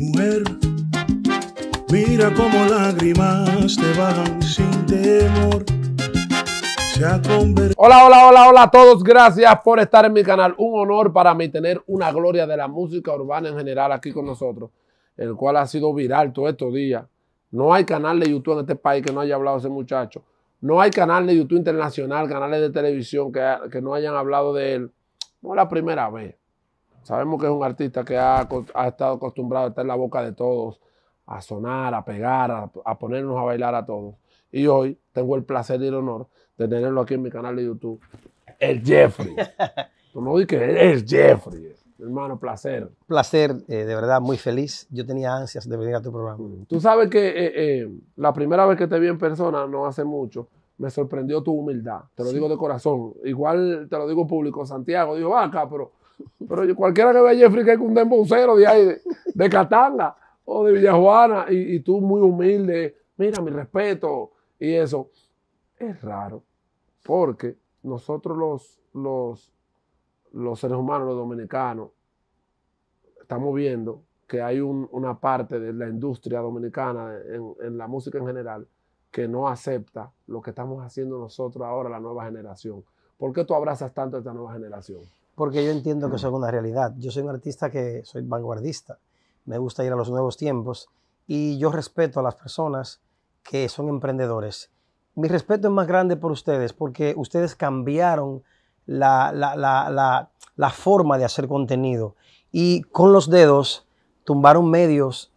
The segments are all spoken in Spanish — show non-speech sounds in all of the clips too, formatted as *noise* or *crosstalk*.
Mujer, mira cómo lágrimas te bajan sin temor. Hola, hola, hola, hola a todos. Gracias por estar en mi canal. Un honor para mí tener una gloria de la música urbana en general aquí con nosotros, el cual ha sido viral todos estos días. No hay canal de YouTube en este país que no haya hablado de ese muchacho. No hay canal de YouTube internacional, canales de televisión que, que no hayan hablado de él. No es la primera vez. Sabemos que es un artista que ha, estado acostumbrado a estar en la boca de todos, a sonar, a pegar, a, ponernos a bailar a todos. Y hoy tengo el placer y el honor de tenerlo aquí en mi canal de YouTube, el Jeffrey. *laughs* Tú no dices que es Jeffrey. Hermano, placer. Placer, eh, de verdad, muy feliz. Yo tenía ansias de venir a tu programa. Mm. Tú sabes que eh, eh, la primera vez que te vi en persona, no hace mucho, me sorprendió tu humildad. Te lo digo de corazón. Igual te lo digo público. Santiago digo, va acá, pero pero cualquiera que vea a Jeffrey que es un dembocero de ahí, de, de, Catanga o de Villajuana, y, tú muy humilde, mira mi respeto y eso. Es raro, porque nosotros los, los, seres humanos, los dominicanos, estamos viendo que hay una parte de la industria dominicana, en, en, la música en general, que no acepta lo que estamos haciendo nosotros ahora, la nueva generación. ¿Por qué tú abrazas tanto a esta nueva generación? porque yo entiendo que es una realidad. Yo soy un artista que soy vanguardista, me gusta ir a los nuevos tiempos y yo respeto a las personas que son emprendedores. Mi respeto es más grande por ustedes porque ustedes cambiaron la, la forma de hacer contenido y con los dedos tumbaron medios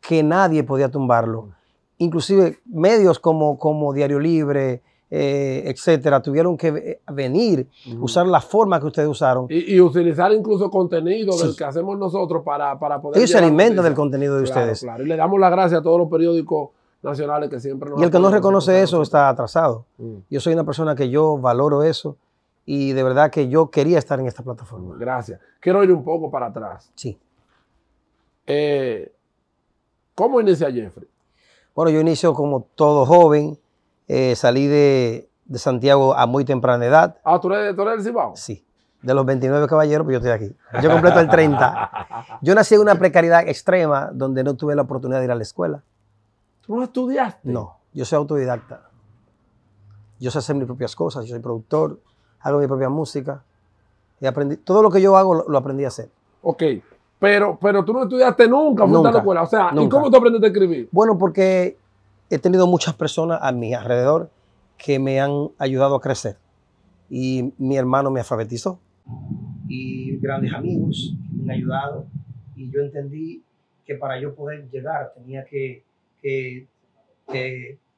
que nadie podía tumbarlo. Mm. Inclusive medios como, como Diario Libre, eh, etcétera, tuvieron que eh, venir, usar la forma que ustedes usaron. Y, utilizar incluso contenido del que hacemos nosotros para, poder... Ellos se alimentan del contenido de ustedes. y le damos las gracias a todos los periódicos nacionales que siempre nos... Y el que no reconoce eso está atrasado. Yo soy una persona que yo valoro eso y de verdad que yo quería estar en esta plataforma. Gracias. Quiero ir un poco para atrás. Sí. Eh, ¿Cómo inicia Jeffrey? Bueno, yo inicio como todo joven eh, salí de, Santiago a muy temprana edad. Ah, ¿tú eres, tú Cibao? Sí. De los 29 caballeros, pues yo estoy aquí. Yo completo el 30. Yo nací en una precariedad extrema donde no tuve la oportunidad de ir a la escuela. ¿Tú no estudiaste? No, yo soy autodidacta. Yo sé hacer mis propias cosas, yo soy productor, hago mi propia música. Y aprendí, todo lo que yo hago lo, aprendí a hacer. Ok, pero, pero tú no estudiaste nunca, nunca a la O sea, ¿y cómo tú aprendiste a escribir? Bueno, porque he tenido muchas personas a mi alrededor que me han ayudado a crecer. Y mi hermano me alfabetizó. Y grandes amigos me han ayudado. Y yo entendí que para yo poder llegar tenía que,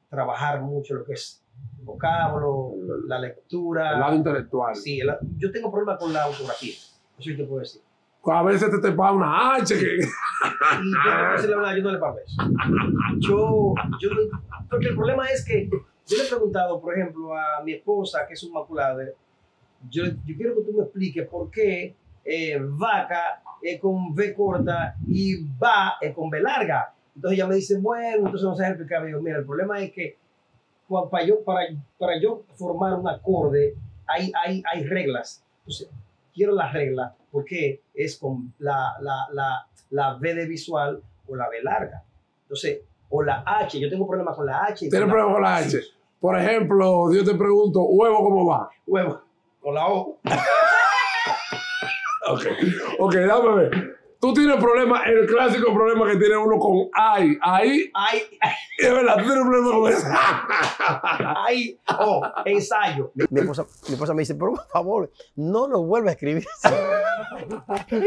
trabajar mucho lo que es el vocablo, la lectura. El lado intelectual. Sí, yo tengo problemas con la autografía, eso yo te puedo decir. Pues a veces te te paga una H. Que... yo, no yo le pago eso. Yo, yo, porque el problema es que yo le he preguntado, por ejemplo, a mi esposa, que es un maculado, yo, quiero que tú me expliques por qué eh, vaca es con V corta y va con B larga. Entonces ella me dice, bueno, entonces no sé explicar. yo, mira, el problema es que para yo, para, para yo formar un acorde hay, hay, hay reglas. Entonces, quiero la regla porque es con la, la, B de visual o la B larga. Entonces, o la H, yo tengo problemas con la H. Tienes problemas con la H. Por ejemplo, Dios te pregunto, ¿huevo cómo va? Huevo, con la O. *laughs* ok, ok, dame ver. Tú tienes problema, el clásico problema que tiene uno con ay, ay. Ay. *laughs* Es verdad, tú tienes problema con eso. *laughs* ay, oh, ensayo. Mi esposa, me dice, por favor, no lo vuelva a escribir. *laughs*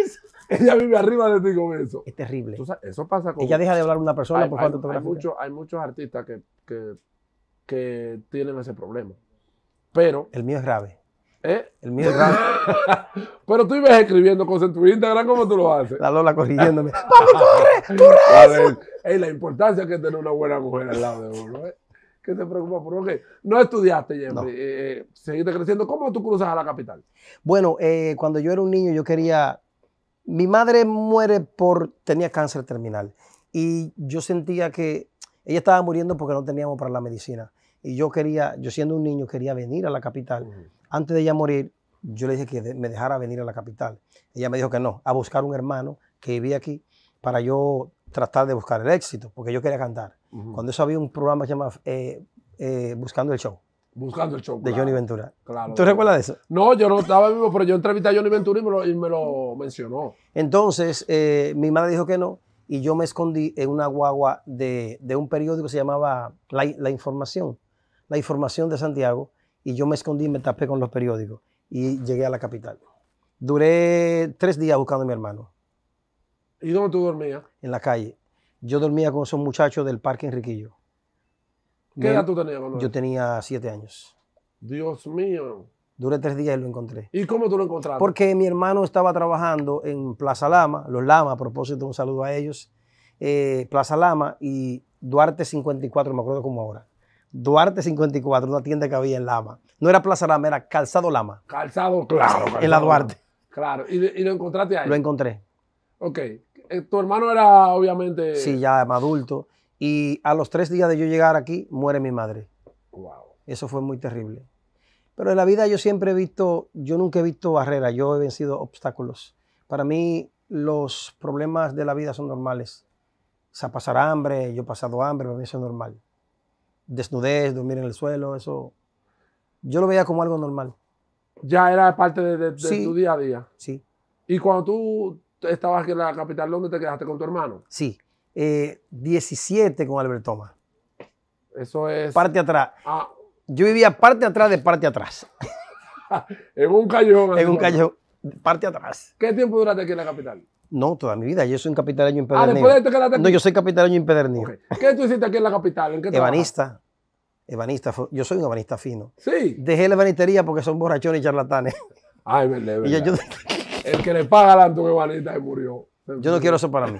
Ella vive arriba de ti con eso. Es terrible. eso pasa con... Ella deja de hablar una persona por falta de hay, hay muchos artistas que, que, que tienen ese problema. Pero... El mío es grave ¿Eh? El mío grande. *laughs* Pero tú ibas escribiendo cosas tu Instagram, ¿cómo tú lo haces? La Lola corrigiéndome. *laughs* ¡Papi, corre! *laughs* ¡Corre a Ver, la importancia que tener una buena mujer al lado de uno, ¿eh? ¿Qué te preocupa? ¿Por No estudiaste, Jeffrey. Eh, eh, seguiste creciendo. ¿Cómo tú cruzas a la capital? Bueno, cuando yo era un niño, yo quería... Mi madre muere por... tenía cáncer terminal. Y yo sentía que ella estaba muriendo porque no teníamos para la medicina. Y yo quería, yo siendo un niño, quería venir a la capital antes de ella morir, yo le dije que me dejara venir a la capital. Ella me dijo que no, a buscar un hermano que vivía aquí para yo tratar de buscar el éxito, porque yo quería cantar. Cuando eso había un programa llamado eh, eh, Buscando el Show. Buscando el Show. De Johnny Ventura. Claro, ¿Tú recuerdas eso? No, yo no estaba vivo, pero yo entrevisté a Johnny Ventura y me lo, mencionó. Entonces, eh, mi madre dijo que no, y yo me escondí en una guagua de, un periódico que se llamaba la Información, La Información de Santiago, y yo me escondí y me tapé con los periódicos y llegué a la capital. Duré tres días buscando a mi hermano. ¿Y dónde tú dormías? En la calle. Yo dormía con esos muchachos del Parque Enriquillo. ¿Qué edad tú tenías, Manuel? Yo tenía siete años. Dios mío. Duré tres días y lo encontré. ¿Y cómo tú lo encontraste? Porque mi hermano estaba trabajando en Plaza Lama, los Lama, a propósito, un saludo a ellos. Eh, Plaza Lama y Duarte 54, me acuerdo como ahora. Duarte 54, una tienda que había en Lama. No era Plaza Lama, era Calzado Lama. Calzado, claro. en la Duarte. Claro, ¿Y, lo encontraste ahí. Lo encontré. Ok. Eh, tu hermano era obviamente... Sí, ya adulto. Y a los tres días de yo llegar aquí, muere mi madre. Wow. Eso fue muy terrible. Pero en la vida yo siempre he visto, yo nunca he visto barreras, yo he vencido obstáculos. Para mí los problemas de la vida son normales. O sea, pasar hambre, yo he pasado hambre, para mí eso es normal desnudez, dormir en el suelo, eso. Yo lo veía como algo normal. Ya era parte de, tu día a día. Sí. Y cuando tú estabas en la capital ¿dónde ¿te quedaste con tu hermano? Sí. 17 eh, con Albert Thomas. Eso es. Parte atrás. Ah. Yo vivía parte atrás de parte atrás. *laughs* en un callejón. En un callejón. Parte atrás. ¿Qué tiempo duraste aquí en la capital? No, toda mi vida. Yo soy un capitaleño impedernido. Ah, no, yo soy capitaleño impedernido. ¿Qué tú hiciste aquí en la capital? ¿En qué Ebanista. Yo soy un ebanista fino. Sí. Dejé la ebanistería porque son borrachones y charlatanes. Ay, me verdad. *laughs* El que le paga la antigua ebanista y murió. Yo no quiero eso para mí.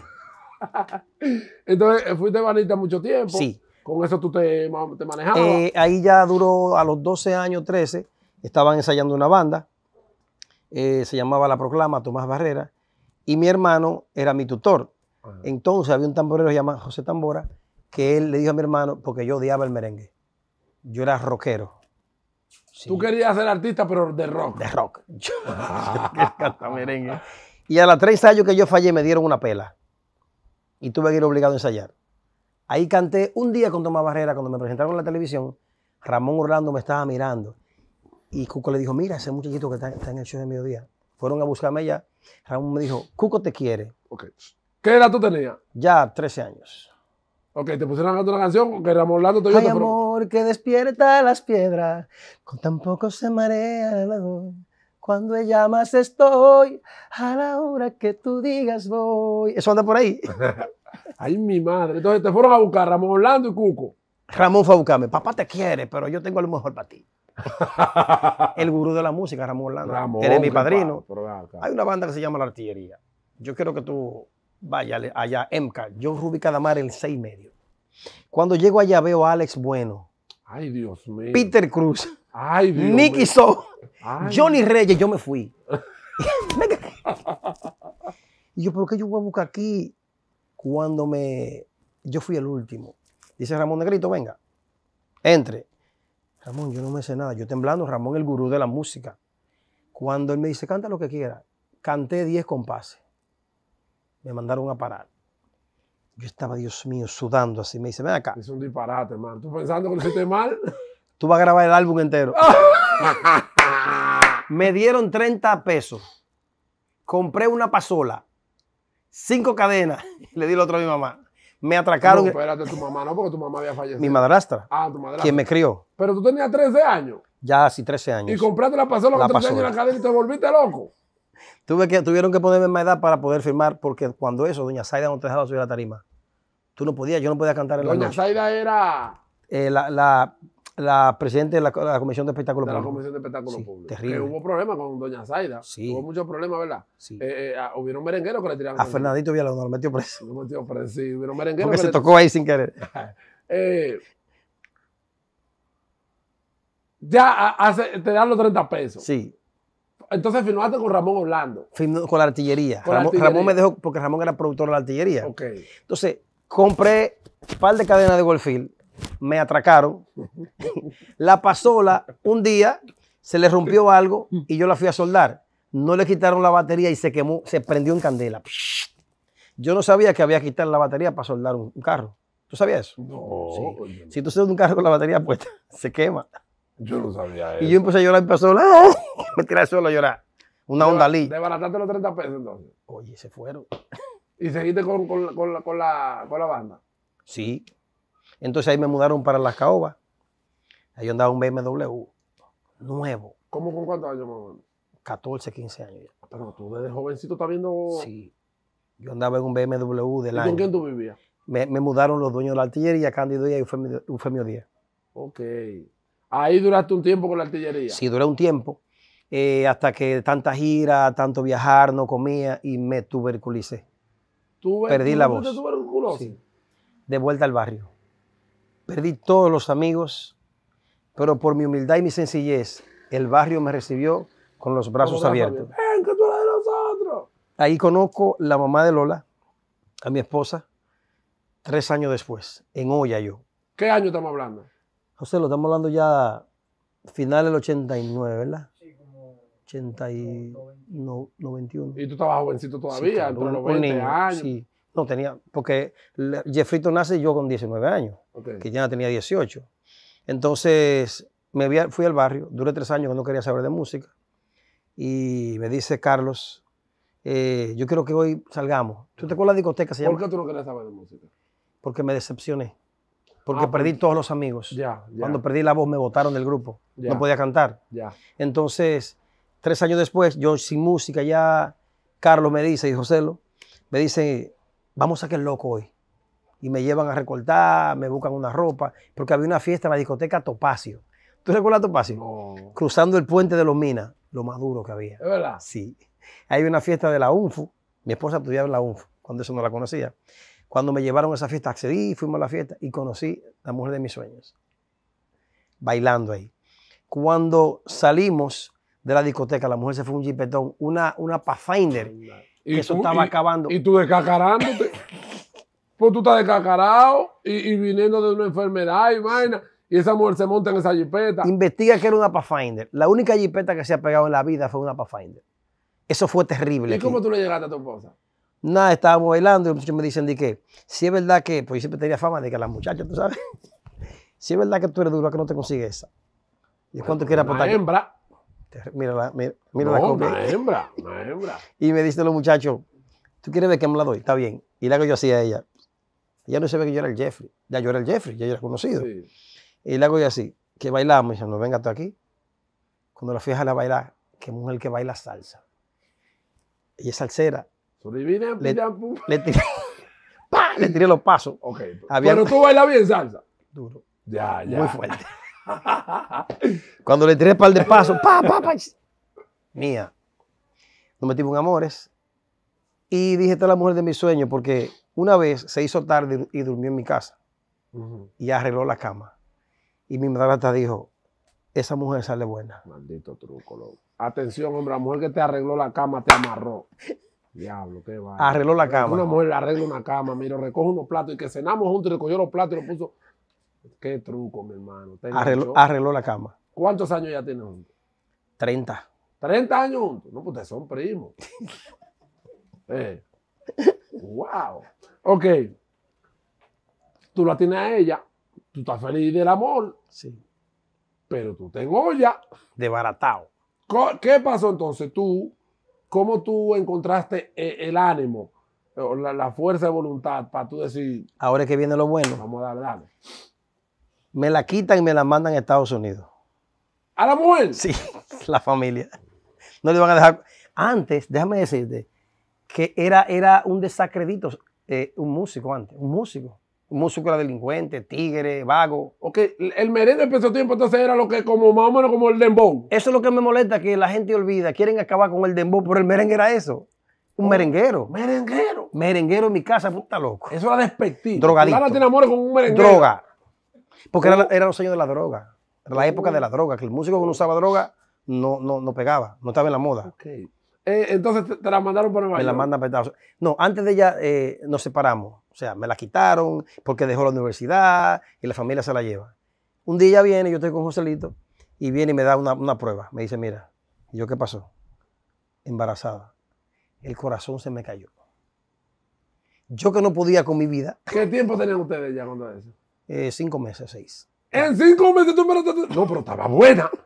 *laughs* Entonces, eh, fuiste ebanista mucho tiempo. Sí. ¿Con eso tú te, manejabas? Eh, ahí ya duró a los 12 años, 13. Estaban ensayando una banda. Eh, se llamaba La Proclama, Tomás Barrera y mi hermano era mi tutor. Entonces había un tamborero llamado José Tambora que él le dijo a mi hermano, porque yo odiaba el merengue. Yo era rockero. Tú querías ser artista, pero de rock. De rock. *laughs* Yo, ah. merengue. Y a los tres años que yo fallé me dieron una pela. Y tuve que ir obligado a ensayar. Ahí canté un día con Tomás Barrera, cuando me presentaron en la televisión, Ramón Orlando me estaba mirando. Y Cuco le dijo, mira, ese muchachito que está en el show de mediodía, fueron a buscarme ya. Ramón me dijo, Cuco te quiere. Ok. ¿Qué edad tú tenías? Ya, 13 años. Ok, te pusieron a cantar una canción que Ramón Orlando te Ay, amor, que despierta las piedras, con tan poco se marea el Cuando ella más estoy, a la hora que tú digas voy. Eso anda por ahí. *laughs* Ay, mi madre. Entonces te fueron a buscar Ramón Orlando y Cuco. Ramón fue a buscarme. Papá te quiere, pero yo tengo lo mejor para ti. *laughs* el gurú de la música, Ramón Orlando Ramón, eres mi padrino. Hay una banda que se llama La Artillería. Yo quiero que tú vayas allá, Emca Yo Rubí Cadamar el 6 y medio. Cuando llego allá veo a Alex Bueno. Ay, Dios mío. Peter Cruz. Ay, Nicky So. Johnny Reyes, yo me fui. *laughs* y yo, ¿por qué yo voy a buscar aquí? Cuando me. Yo fui el último. Dice Ramón Negrito, venga. Entre. Ramón, yo no me sé nada. Yo temblando, Ramón, el gurú de la música. Cuando él me dice, canta lo que quieras, canté 10 compases. Me mandaron a parar. Yo estaba, Dios mío, sudando así. Me dice, ven acá. Es un disparate, man. ¿Tú pensando que lo hiciste mal? *laughs* Tú vas a grabar el álbum entero. *laughs* me dieron 30 pesos. Compré una pasola, cinco cadenas. *laughs* Le di lo otro a mi mamá me atracaron. No, de tu mamá no, porque tu mamá había fallecido. Mi madrastra. Ah, tu madrastra. Quien me crió. Pero tú tenías 13 años. Ya, sí, 13 años. Y compraste la pasola con 13 años en la cadena y te volviste loco. Tuve que, tuvieron que ponerme en más edad para poder firmar, porque cuando eso, doña Zaida no te dejaba subir a la tarima. Tú no podías, yo no podía cantar en la noche. Doña Zaida era... Eh, la, la, la presidenta de la, Comisión de Espectáculos Públicos. La Comisión de Espectáculos Públicos. Terrible. Que hubo problemas con Doña Zaida. Sí. Hubo muchos problemas, ¿verdad? Sí. Eh, eh, ah, hubieron merengueros que le tiraron. A Fernandito Villalón lo metió preso. Lo metió preso, sí. Hubieron merengueros. Porque se le... tocó ahí sin querer. *laughs* Eh, ya te dan los 30 pesos. Sí. Entonces firmaste con Ramón Orlando. con la artillería. Ramón, me dejó porque Ramón era productor de la artillería. Ok. Entonces, compré un par de cadenas de golfil me atracaron. La pasola, un día se le rompió algo y yo la fui a soldar. No le quitaron la batería y se quemó, se prendió en candela. Yo no sabía que había que quitar la batería para soldar un, carro. ¿Tú sabías eso? No. Si tú de un carro con la batería puesta, *laughs* se quema. Yo no sabía eso. Y yo empecé a llorar y pasó, *laughs* me tiré solo a llorar. Una onda lí. Desbarataste los 30 pesos entonces. Oye, se fueron. ¿Y seguiste con, con, con, la, con la banda? Sí. Entonces ahí me mudaron para Las Caobas. Ahí andaba un BMW nuevo. ¿Cómo con cuántos años, mamá? 14, 15 años Pero tú desde jovencito estás viendo. Sí. Yo andaba en un BMW del ¿Y año. ¿Con quién tú vivías? Me, mudaron los dueños de la artillería, Cándido y Eufemio, mi Díaz. Ok. Ahí duraste un tiempo con la artillería. Sí, duré un tiempo. Eh, hasta que tanta gira, tanto viajar, no comía y me tuberculicé. Perdí la voz. Tuberculosis? De vuelta al barrio. Perdí todos los amigos, pero por mi humildad y mi sencillez, el barrio me recibió con los brazos, abiertos. Ahí conozco la mamá de Lola, a mi esposa, tres años después, en Olla yo. ¿Qué año estamos hablando? José, lo estamos hablando ya final del 89, ¿verdad? Sí, como 80 y 91. Y tú estabas jovencito todavía, sí, entre los años. Sí. No, tenía, porque Jeffrito nace yo con 19 años, que ya tenía 18. Entonces, me fui al barrio, duré tres años que no quería saber de música, y me dice Carlos, eh, yo quiero que hoy salgamos. ¿Tú te acuerdas la discoteca? Se ¿Por qué tú no querías saber de música? Porque me decepcioné, porque ah, perdí todos los amigos. Ya, Cuando perdí la voz me votaron del grupo, no podía cantar. Entonces, tres años después, yo sin música ya, Carlos me dice, y Joselo, me dice, vamos a que el loco hoy. Y me llevan a recortar, me buscan una ropa, porque había una fiesta en la discoteca Topacio. ¿Tú recuerdas Topacio? Cruzando el puente de los Minas, lo más duro que había. ¿Es verdad? Sí. Hay una fiesta de la UNFU. Mi esposa estudiaba en la UNFU, cuando eso no la conocía. Cuando me llevaron a esa fiesta, accedí, fuimos a la fiesta y conocí a la mujer de mis sueños. Bailando ahí. Cuando salimos de la discoteca, la mujer se fue un jipetón, una, una Pathfinder. Y eso estaba acabando. Y tú descacarándote. pues tú estás descacarado y, viniendo de una enfermedad y vaina. Y esa mujer se monta en esa jipeta. Investiga que era una Pathfinder. La única jipeta que se ha pegado en la vida fue una Pathfinder. Eso fue terrible. ¿Y cómo tú le llegaste a tu esposa? Nada, estábamos bailando y me dicen, ¿de qué? Si es verdad que, pues yo siempre tenía fama de que las muchachas, tú sabes. *laughs* si es verdad que tú eres duro, que no te consigues esa. ¿Y cuánto quieres la Hembra. *laughs* Mira la, mira, no, Una hembra, una *laughs* hembra. y me dicen los muchachos, ¿tú quieres ver que me la doy? Está bien. Y la hago yo así a ella. Ella no se ve que yo era el Jeffrey. Ya yo era el Jeffrey, ya yo era conocido. Y la hago yo así, que bailamos. Y dice, no, venga tú aquí. Cuando la fija la bailar, que mujer que baila salsa. Y es salsera. *laughs* le, tiré, los pasos. Pero tú bailas bien salsa. Duro. Muy fuerte. *laughs* Cuando le tiré pal de paso pa, pa, pa, mía. Nos metimos en amores. Y dije, esta es la mujer de mi sueño. porque una vez se hizo tarde y durmió en mi casa. Y arregló la cama. Y mi hasta dijo, esa mujer sale buena. Maldito truco, loco. Atención, hombre, la mujer que te arregló la cama te amarró. Diablo, qué va. Arregló la cama. Una mujer arregla una cama, mira, recoge unos platos y que cenamos juntos y recogió los platos y los puso Qué truco, mi hermano. Arregló, la cama. ¿Cuántos años ya tienen juntos? 30. 30 años juntos. No, pues son primos. Wow. *laughs* Eh. Ok. Tú la tienes a ella. Tú estás feliz del amor. Sí. Pero tú te ya Debaratado. ¿Qué pasó entonces tú? ¿Cómo tú encontraste e, el ánimo, la, la fuerza de voluntad para tú decir... Ahora es que viene lo bueno. Vamos a darle, dale me la quitan y me la mandan a Estados Unidos. ¿A la mujer? Sí, *laughs* la familia. No le van a dejar. Antes, déjame decirte, que era, era un desacredito, eh, un músico antes, un músico. Un músico era delincuente, tigre, vago. Ok, el merengue empezó tiempo, entonces era lo que como más o menos como el dembow. Eso es lo que me molesta, que la gente olvida, quieren acabar con el dembow, pero el merengue era eso. Un oh, merenguero. Merenguero. Merenguero en mi casa, puta loco. Eso era despectivo. Drogadito. Ahora te con un merenguero. Droga. Porque eran era los años de la droga. Era la época de la mm. droga, que el músico que no usaba droga no, no, pegaba, no estaba en la moda. Okay. Eh, entonces te, la mandaron para Nueva Me la mandan para No, antes de ella eh, nos separamos. O sea, me la quitaron porque dejó la universidad y la familia se la lleva. Un día ella viene, yo estoy con Joselito, y viene y me da una, prueba. Me dice, mira, ¿y yo qué pasó? Embarazada. El corazón se me cayó. Yo que no podía con mi vida. ¿Qué tiempo tenían ustedes ya cuando eso? Eh, cinco meses, seis. ¿En cinco meses tú me No, pero estaba buena. *laughs*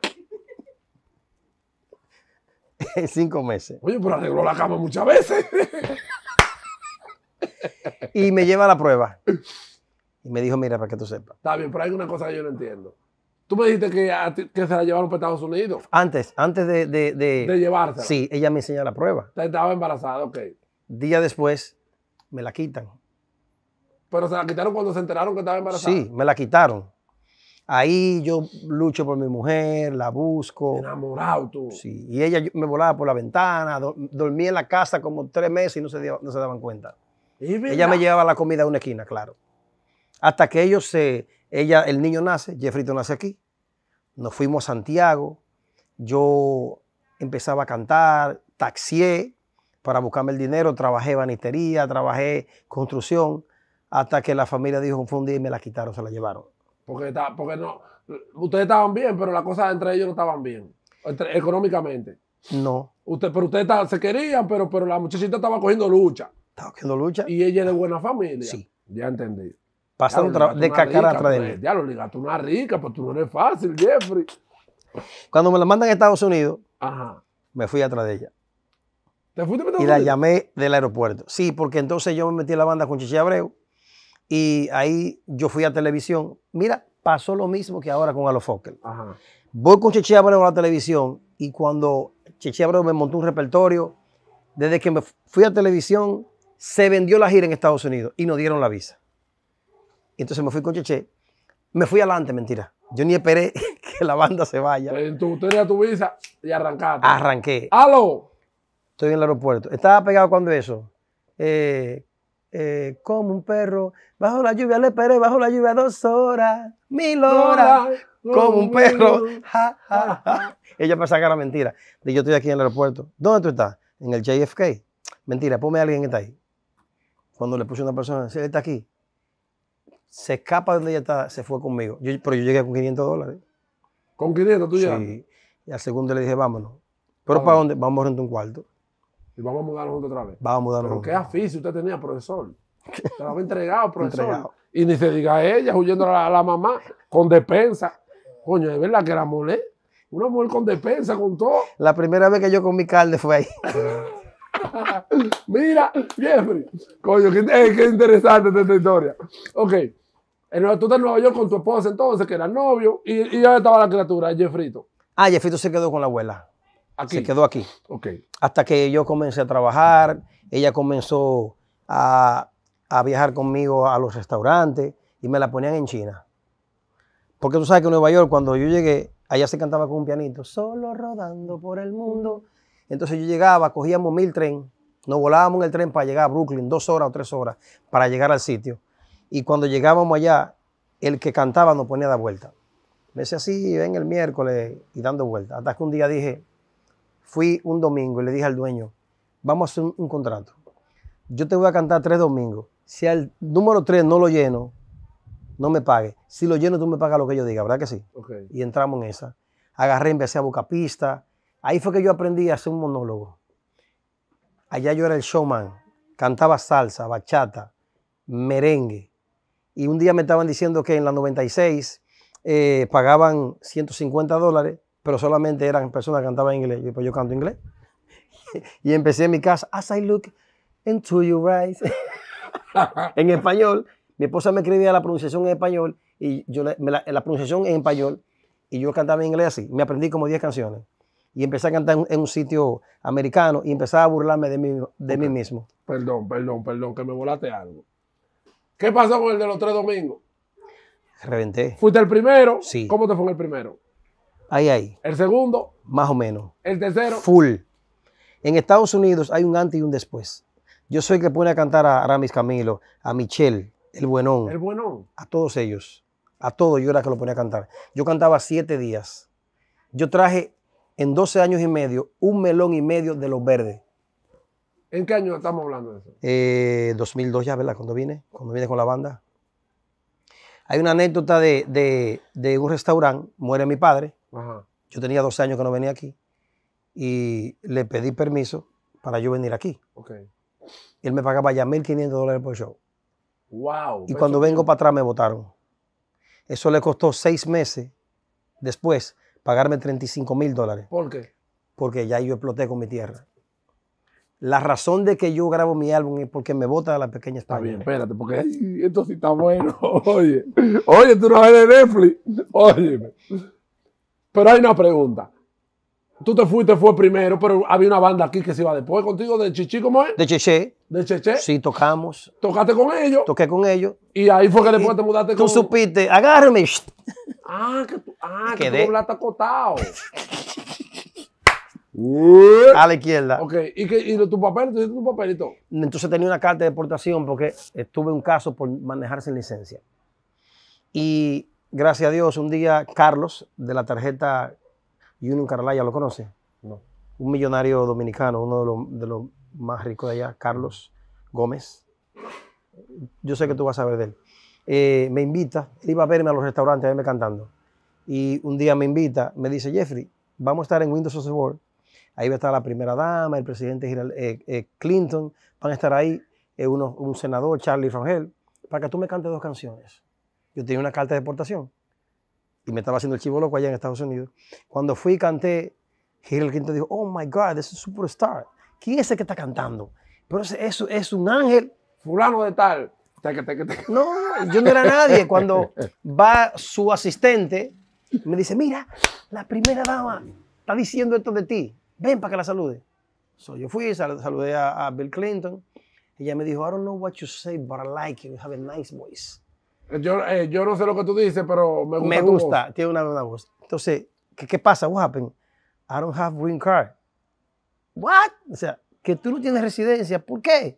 En cinco meses. Oye, pero arregló la cama muchas veces. y me lleva la prueba. *laughs* Y me dijo, mira, para que tú sepas. Está bien, pero hay una cosa que yo no entiendo. Tú me dijiste que, se la llevaron para Estados Unidos. Antes, antes de... De, de, Sí, ella me enseñó la prueba. Estaba embarazada, ok. Día después, me la quitan. Pero se la quitaron cuando se enteraron que estaba embarazada. Sí, me la quitaron. Ahí yo lucho por mi mujer, la busco. Enamorado tú. Sí, y ella me volaba por la ventana, dormía en la casa como tres meses y no se, no se daban cuenta. Ella me llevaba la comida a una esquina, claro. Hasta que ellos se, ella, el niño nace, Jeffrito nace aquí. Nos fuimos a Santiago. Yo empezaba a cantar, taxié para buscarme el dinero, trabajé banistería, trabajé construcción hasta que la familia dijo, fue un día y me la quitaron, se la llevaron. Porque, está, porque no, ustedes estaban bien, pero las cosas entre ellos no estaban bien, económicamente. No. Usted, pero ustedes se querían, pero, pero la muchachita estaba cogiendo lucha. Estaba cogiendo lucha. Y ella es de buena familia. Sí. Ya entendí. Pasaron de cacara atrás de ella. Pues, ya lo ligaste una rica, pues tú no eres fácil, Jeffrey. Cuando me la mandan a Estados Unidos, me fui atrás de ella. ¿Te fuiste a Y la llamé del aeropuerto. Sí, porque entonces yo me metí en la banda con Chichi Abreu. Y ahí yo fui a televisión. Mira, pasó lo mismo que ahora con Alofoque. Voy con Cheche Abreu a la televisión y cuando Cheche Abreu me montó un repertorio, desde que me fui a televisión, se vendió la gira en Estados Unidos y nos dieron la visa. Entonces me fui con Cheche. Me fui adelante, mentira. Yo ni esperé *laughs* que la banda se vaya. Pero pues, tú tenías tu visa y arrancaste. Arranqué. Alo. Estoy en el aeropuerto. Estaba pegado cuando eso. Eh, eh, como un perro, bajo la lluvia le esperé, bajo la lluvia dos horas, mil horas, como un perro. Ella me que la mentira. yo estoy aquí en el aeropuerto. ¿Dónde tú estás? En el JFK. Mentira, ponme a alguien que está ahí. Cuando le puse a una persona, él está aquí. Se escapa de donde ella está, se fue conmigo. pero yo llegué con 500 dólares. ¿Con 500 tú ya? Y al segundo le dije, vámonos. ¿Pero para dónde? Vamos a un cuarto y vamos a mudarnos otra vez. Vamos a mudarnos Pero qué aficio usted tenía, profesor. Te lo había entregado, profesor. Y ni se diga ella, huyendo a la, mamá, con despensa. Coño, es verdad que era mole. Una mujer con despensa, con todo. La primera vez que yo con mi carne fue ahí. *laughs* Mira, Jeffrey. Coño, eh, qué, interesante esta historia. Ok. tú estás en Nueva York con tu esposa entonces, que era novio, y, y ya estaba la criatura, Jeffrito. Ah, Jeffrito se quedó con la abuela. Se quedó aquí. Hasta que yo comencé a trabajar, ella comenzó a, a, viajar conmigo a los restaurantes y me la ponían en China. Porque tú sabes que en Nueva York, cuando yo llegué, allá se cantaba con un pianito, solo rodando por el mundo. Entonces yo llegaba, cogíamos mil tren, nos volábamos en el tren para llegar a Brooklyn, dos horas o tres horas, para llegar al sitio. Y cuando llegábamos allá, el que cantaba nos ponía a dar vuelta. Me decía así, ven el miércoles y dando vuelta. Hasta que un día dije, fui un domingo y le dije al dueño, vamos a hacer un, contrato. Yo te voy a cantar tres domingos. Si al número tres no lo lleno, no me pague. Si lo lleno, tú me pagas lo que yo diga, ¿verdad que sí? Y entramos en esa. Agarré, empecé a buscar pista. Ahí fue que yo aprendí a hacer un monólogo. Allá yo era el showman. Cantaba salsa, bachata, merengue. Y un día me estaban diciendo que en la 96 eh, pagaban 150 dólares pero solamente eran personas que cantaban inglés. Yo, pues yo canto inglés. *laughs* y empecé en mi casa, as I look into your eyes, *laughs* en español. Mi esposa me escribía la pronunciación en español y yo la, pronunciación en español y yo cantaba en inglés así. Me aprendí como 10 canciones y empecé a cantar en, un sitio americano y empecé a burlarme de mí, de mí mismo. Perdón, perdón, perdón, que me volaste algo. ¿Qué pasó con el de los tres domingos? Reventé. ¿Fuiste el primero? Sí. ¿Cómo te fue en el primero? Ahí, ahí. El segundo. Más o menos. El tercero. Full. En Estados Unidos hay un antes y un después. Yo soy el que pone a cantar a Aramis Camilo, a Michelle, el Buenón. El Buenón. A todos ellos. A todos yo era el que lo ponía a cantar. Yo cantaba siete días. Yo traje en 12 años y medio un melón y medio de los verdes. ¿En qué año estamos hablando de eso? Eh, 2002 ya, ¿verdad? Cuando vine, cuando vine con la banda. Hay una anécdota de un restaurante, muere mi padre, yo tenía 12 años que no venía aquí y le pedí permiso para yo venir aquí. Okay. Él me pagaba ya 1.500 dólares por show. Wow. Y cuando vengo para atrás me votaron. Eso le costó seis meses después pagarme 35 mil dólares. ¿Por qué? Porque ya yo exploté con mi tierra. La razón de que yo grabo mi álbum es porque me vota a la pequeña España. Está bien, espérate, porque esto sí está bueno. *laughs* Oye, oye, tú no eres Netflix. *laughs* Óyeme. Pero hay una pregunta. Tú te fuiste, fue primero, pero había una banda aquí que se iba después contigo, de Chichi, ¿cómo es? De Cheche. De Cheche. Sí, tocamos. Tocaste con ellos. Toqué con ellos. Y ahí fue que después te mudaste tú con Tú supiste, agárrame. Ah, que tú, ah, que tú acotado. a la izquierda. Ok, ¿y, que, y tu papel? ¿Tú tu papelito? Entonces tenía una carta de deportación porque tuve un caso por manejar sin licencia. Y gracias a Dios, un día Carlos de la tarjeta Union Carolina, ¿lo conoce? No. Un millonario dominicano, uno de los, más ricos de allá, Carlos Gómez. Yo sé que tú vas a saber de él. Eh, me invita, él iba a verme a los restaurantes, a verme cantando. Y un día me invita, me dice, Jeffrey, vamos a estar en Windows of the World. Ahí va a estar la primera dama, el presidente eh, eh, Clinton, van a estar ahí un senador, Charlie Rangel, para que tú me cantes dos canciones yo tenía una carta de deportación y me estaba haciendo el chivo loco allá en Estados Unidos. Cuando fui y canté, Hillary Clinton dijo, oh my God, es un superstar. ¿Quién es el que está cantando? Pero eso es un ángel. Fulano de tal. No, yo no era nadie. Cuando va su asistente, me dice, mira, la primera dama está diciendo esto de ti. Ven para que la salude. yo fui, saludé a, a Bill Clinton. Ella me dijo, I don't know what you say, but I like you. You have a nice voice. Yo, eh, yo, no sé lo que tú dices, pero me gusta. Me gusta, tiene una buena voz. Entonces, ¿qué, ¿qué, pasa? What happened? I don't have green card. What? O sea, que tú no tienes residencia, ¿por qué?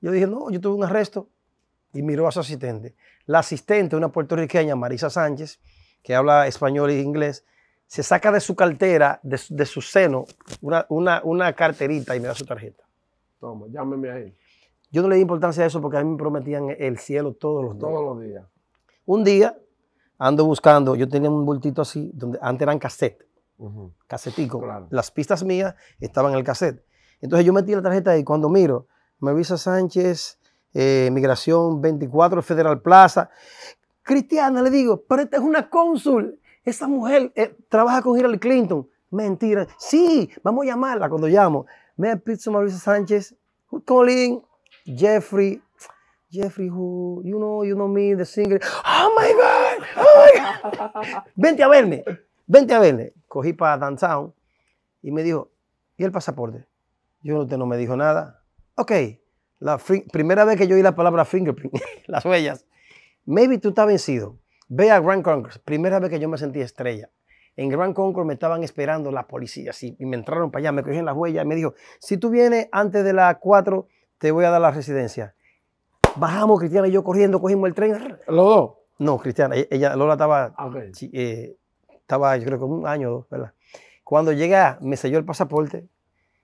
Yo dije, no, yo tuve un arresto y miró a su asistente. La asistente, una puertorriqueña, Marisa Sánchez, que habla español e inglés, se saca de su cartera, de, su seno, una, una, una carterita y me da su tarjeta. Toma, llámeme él yo no le di importancia a eso porque a mí me prometían el cielo todos los días. Todos los días. Un día ando buscando, yo tenía un bultito así, donde antes eran cassette, uh Las pistas mías estaban en el cassette. Entonces yo metí la tarjeta y cuando miro, Marisa Sánchez, eh, Migración 24, Federal Plaza. Cristiana, le digo, pero esta es una cónsul. Esa mujer eh, trabaja con Hillary Clinton. Mentira. Sí, vamos a llamarla cuando llamo. Me pizza Marisa Sánchez, calling. Jeffrey, Jeffrey, who, you know, you know me, the singer. Oh my God, oh my God. *laughs* Vente a verme, vente a verme. Cogí para downtown y me dijo, ¿y el pasaporte? Yo no, no me dijo nada. Ok, la primera vez que yo oí la palabra fingerprint, *laughs* las huellas. Maybe tú estás vencido. Ve a Grand Concourse, primera vez que yo me sentí estrella. En Grand Concourse me estaban esperando las policías y, me entraron para allá, me cogieron las huellas y me dijo, si tú vienes antes de las 4, te voy a dar la residencia. Bajamos, Cristiana y yo corriendo, cogimos el tren. ¿Los dos? No, Cristiana, e-, ella, Lola estaba, eh, estaba yo creo que un año o dos, ¿verdad? Cuando llega, me selló el pasaporte.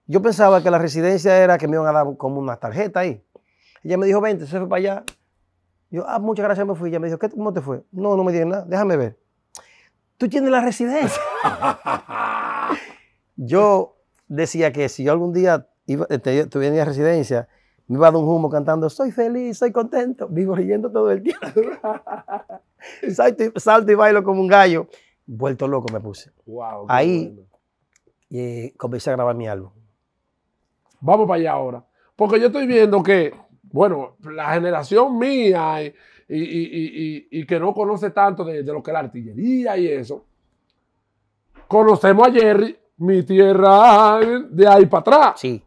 Yo pensaba que la residencia era que me iban a dar como una tarjeta ahí. Ella me dijo, vente, se fue para allá. Yo, ah, muchas gracias, me fui. Ella me dijo, ¿cómo te fue? No, no me dieron nada, déjame ver. Tú tienes la residencia. *laughs* yo decía que si yo algún día eh, tuviera residencia, me iba a dar un humo cantando, soy feliz, soy contento, vivo riendo todo el tiempo. *laughs* salto, y, bailo como un gallo. Vuelto loco me puse. Ahí eh, comencé a grabar mi álbum. Vamos para allá ahora. Porque yo estoy viendo que, bueno, la generación mía y, que no conoce tanto de, de lo que es la artillería y eso, conocemos a Jerry, mi tierra, de ahí para atrás. Sí.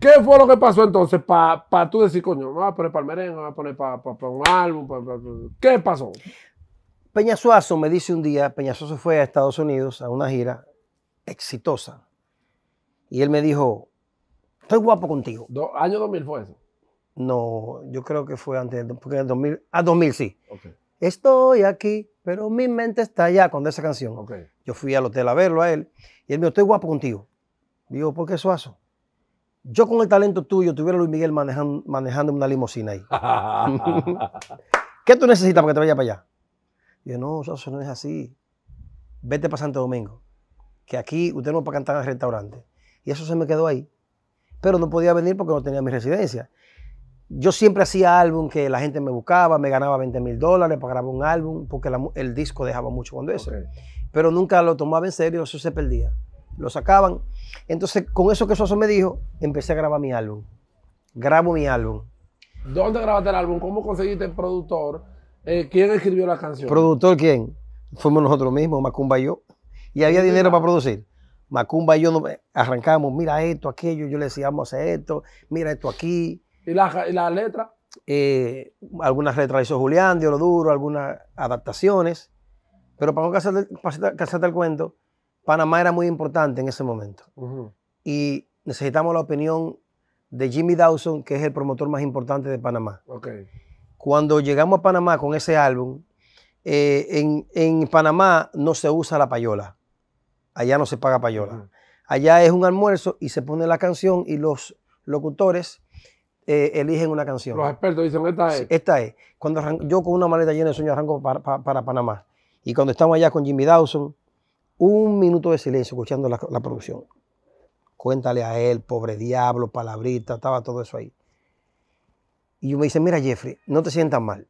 ¿Qué fue lo que pasó entonces para tú decir, coño, me voy a poner para el merengue, me voy a poner para un álbum? ¿Qué pasó? Peña Suazo me dice un día, Peña Suazo fue a Estados Unidos a una gira exitosa. Y él me dijo, estoy guapo contigo. ¿Año 2000 fue eso? No, yo creo que fue antes, porque en el 2000, a 2000 sí. Estoy aquí, pero mi mente está allá con esa canción. Yo fui al hotel a verlo a él y él me dijo, estoy guapo contigo. Digo, ¿por qué Suazo? Yo con el talento tuyo tuviera Luis Miguel manejando, una limusina ahí. *laughs* ¿Qué tú necesitas para que te vaya para allá? yo, no, eso no es así. Vete para Santo Domingo, que aquí usted no va cantar en el restaurante. Y eso se me quedó ahí. Pero no podía venir porque no tenía mi residencia. Yo siempre hacía álbum que la gente me buscaba, me ganaba 20 mil dólares para grabar un álbum, porque el disco dejaba mucho cuando eso. Pero nunca lo tomaba en serio, eso se perdía. Lo sacaban entonces, con eso que Soso me dijo, empecé a grabar mi álbum. Grabo mi álbum. ¿Dónde grabaste el álbum? ¿Cómo conseguiste el productor? Eh, ¿Quién escribió la canción? ¿Productor quién? Fuimos nosotros mismos, Macumba y yo. Y había dinero para producir. Macumba y yo no, arrancamos, mira esto, aquello, yo le decíamos, a hacer esto, mira esto aquí. ¿Y la, letra? Eh, algunas letras hizo Julián, Dios lo duro, algunas adaptaciones. Pero para no casarte, el cuento, Panamá era muy importante en ese momento. Y necesitamos la opinión de Jimmy Dawson, que es el promotor más importante de Panamá. Cuando llegamos a Panamá con ese álbum, eh, en, Panamá no se usa la payola. Allá no se paga payola. Allá es un almuerzo y se pone la canción y los locutores eh, eligen una canción. Los expertos dicen, esta es. Esta es. Cuando yo con una maleta llena de sueños arranco para, para Panamá. Y cuando estamos allá con Jimmy Dawson, un minuto de silencio escuchando la, producción. Cuéntale a él, pobre diablo, palabrita, estaba todo eso ahí. Y yo me dice, mira Jeffrey, no te sientas mal.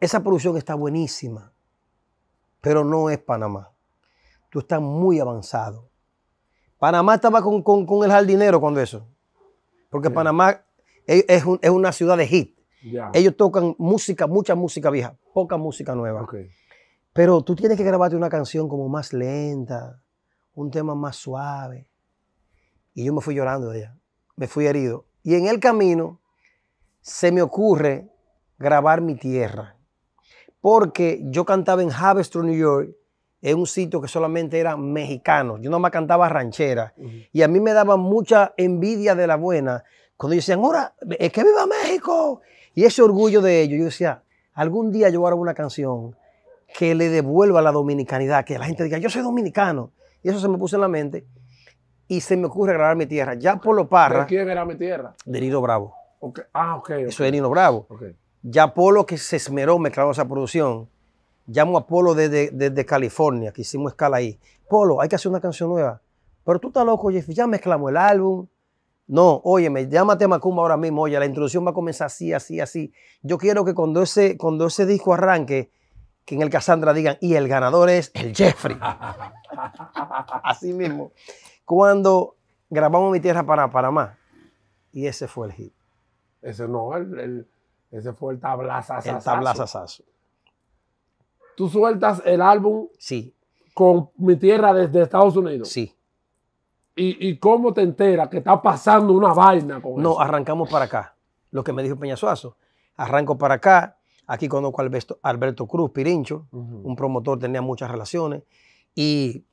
Esa producción está buenísima, pero no es Panamá. Tú estás muy avanzado. Panamá estaba con, con, con el jardinero cuando eso. Porque Panamá es, una ciudad de hit. Ellos tocan música, mucha música vieja, poca música nueva. Okay. Pero tú tienes que grabarte una canción como más lenta, un tema más suave. Y yo me fui llorando de ella, me fui herido. Y en el camino se me ocurre grabar mi tierra, porque yo cantaba en Havestro, New York, en un sitio que solamente era mexicano. Yo más cantaba ranchera. Y a mí me daba mucha envidia de la buena cuando ellos decían, ahora, es que viva México. Y ese orgullo de ellos, yo decía, algún día yo voy una canción que le devuelva la dominicanidad, que la gente diga, yo soy dominicano. Y eso se me puso en la mente y se me ocurre grabar mi tierra. Ya Polo Parra. ¿Quién era mi tierra? De Nino Bravo. Okay. Ah, ok. okay. Eso es de Nino Bravo. Ya Polo que se esmeró mezclando esa producción. Llamo a Polo desde, California, que hicimos escala ahí. Polo, hay que hacer una canción nueva. Pero tú estás loco, Jeff. Ya mezclamos el álbum. No, óyeme, llámate a Macumba ahora mismo. Oye, la introducción va a comenzar así, así, así. Yo quiero que cuando ese, cuando ese disco arranque, que en el Cassandra digan, y el ganador es el Jeffrey. *laughs* Así mismo. Cuando grabamos Mi Tierra para Panamá, y ese fue el hit. Ese no, el, ese fue el tablazasazo. El tablazazazo. ¿Tú sueltas el álbum? Sí. Con Mi Tierra desde Estados Unidos. Sí. ¿Y, cómo te enteras que está pasando una vaina con No, arrancamos para acá. Lo que me dijo Peñasuazo. Arranco para acá, Aquí conozco a Alberto, Cruz, Pirincho, un promotor, tenía muchas relaciones. Y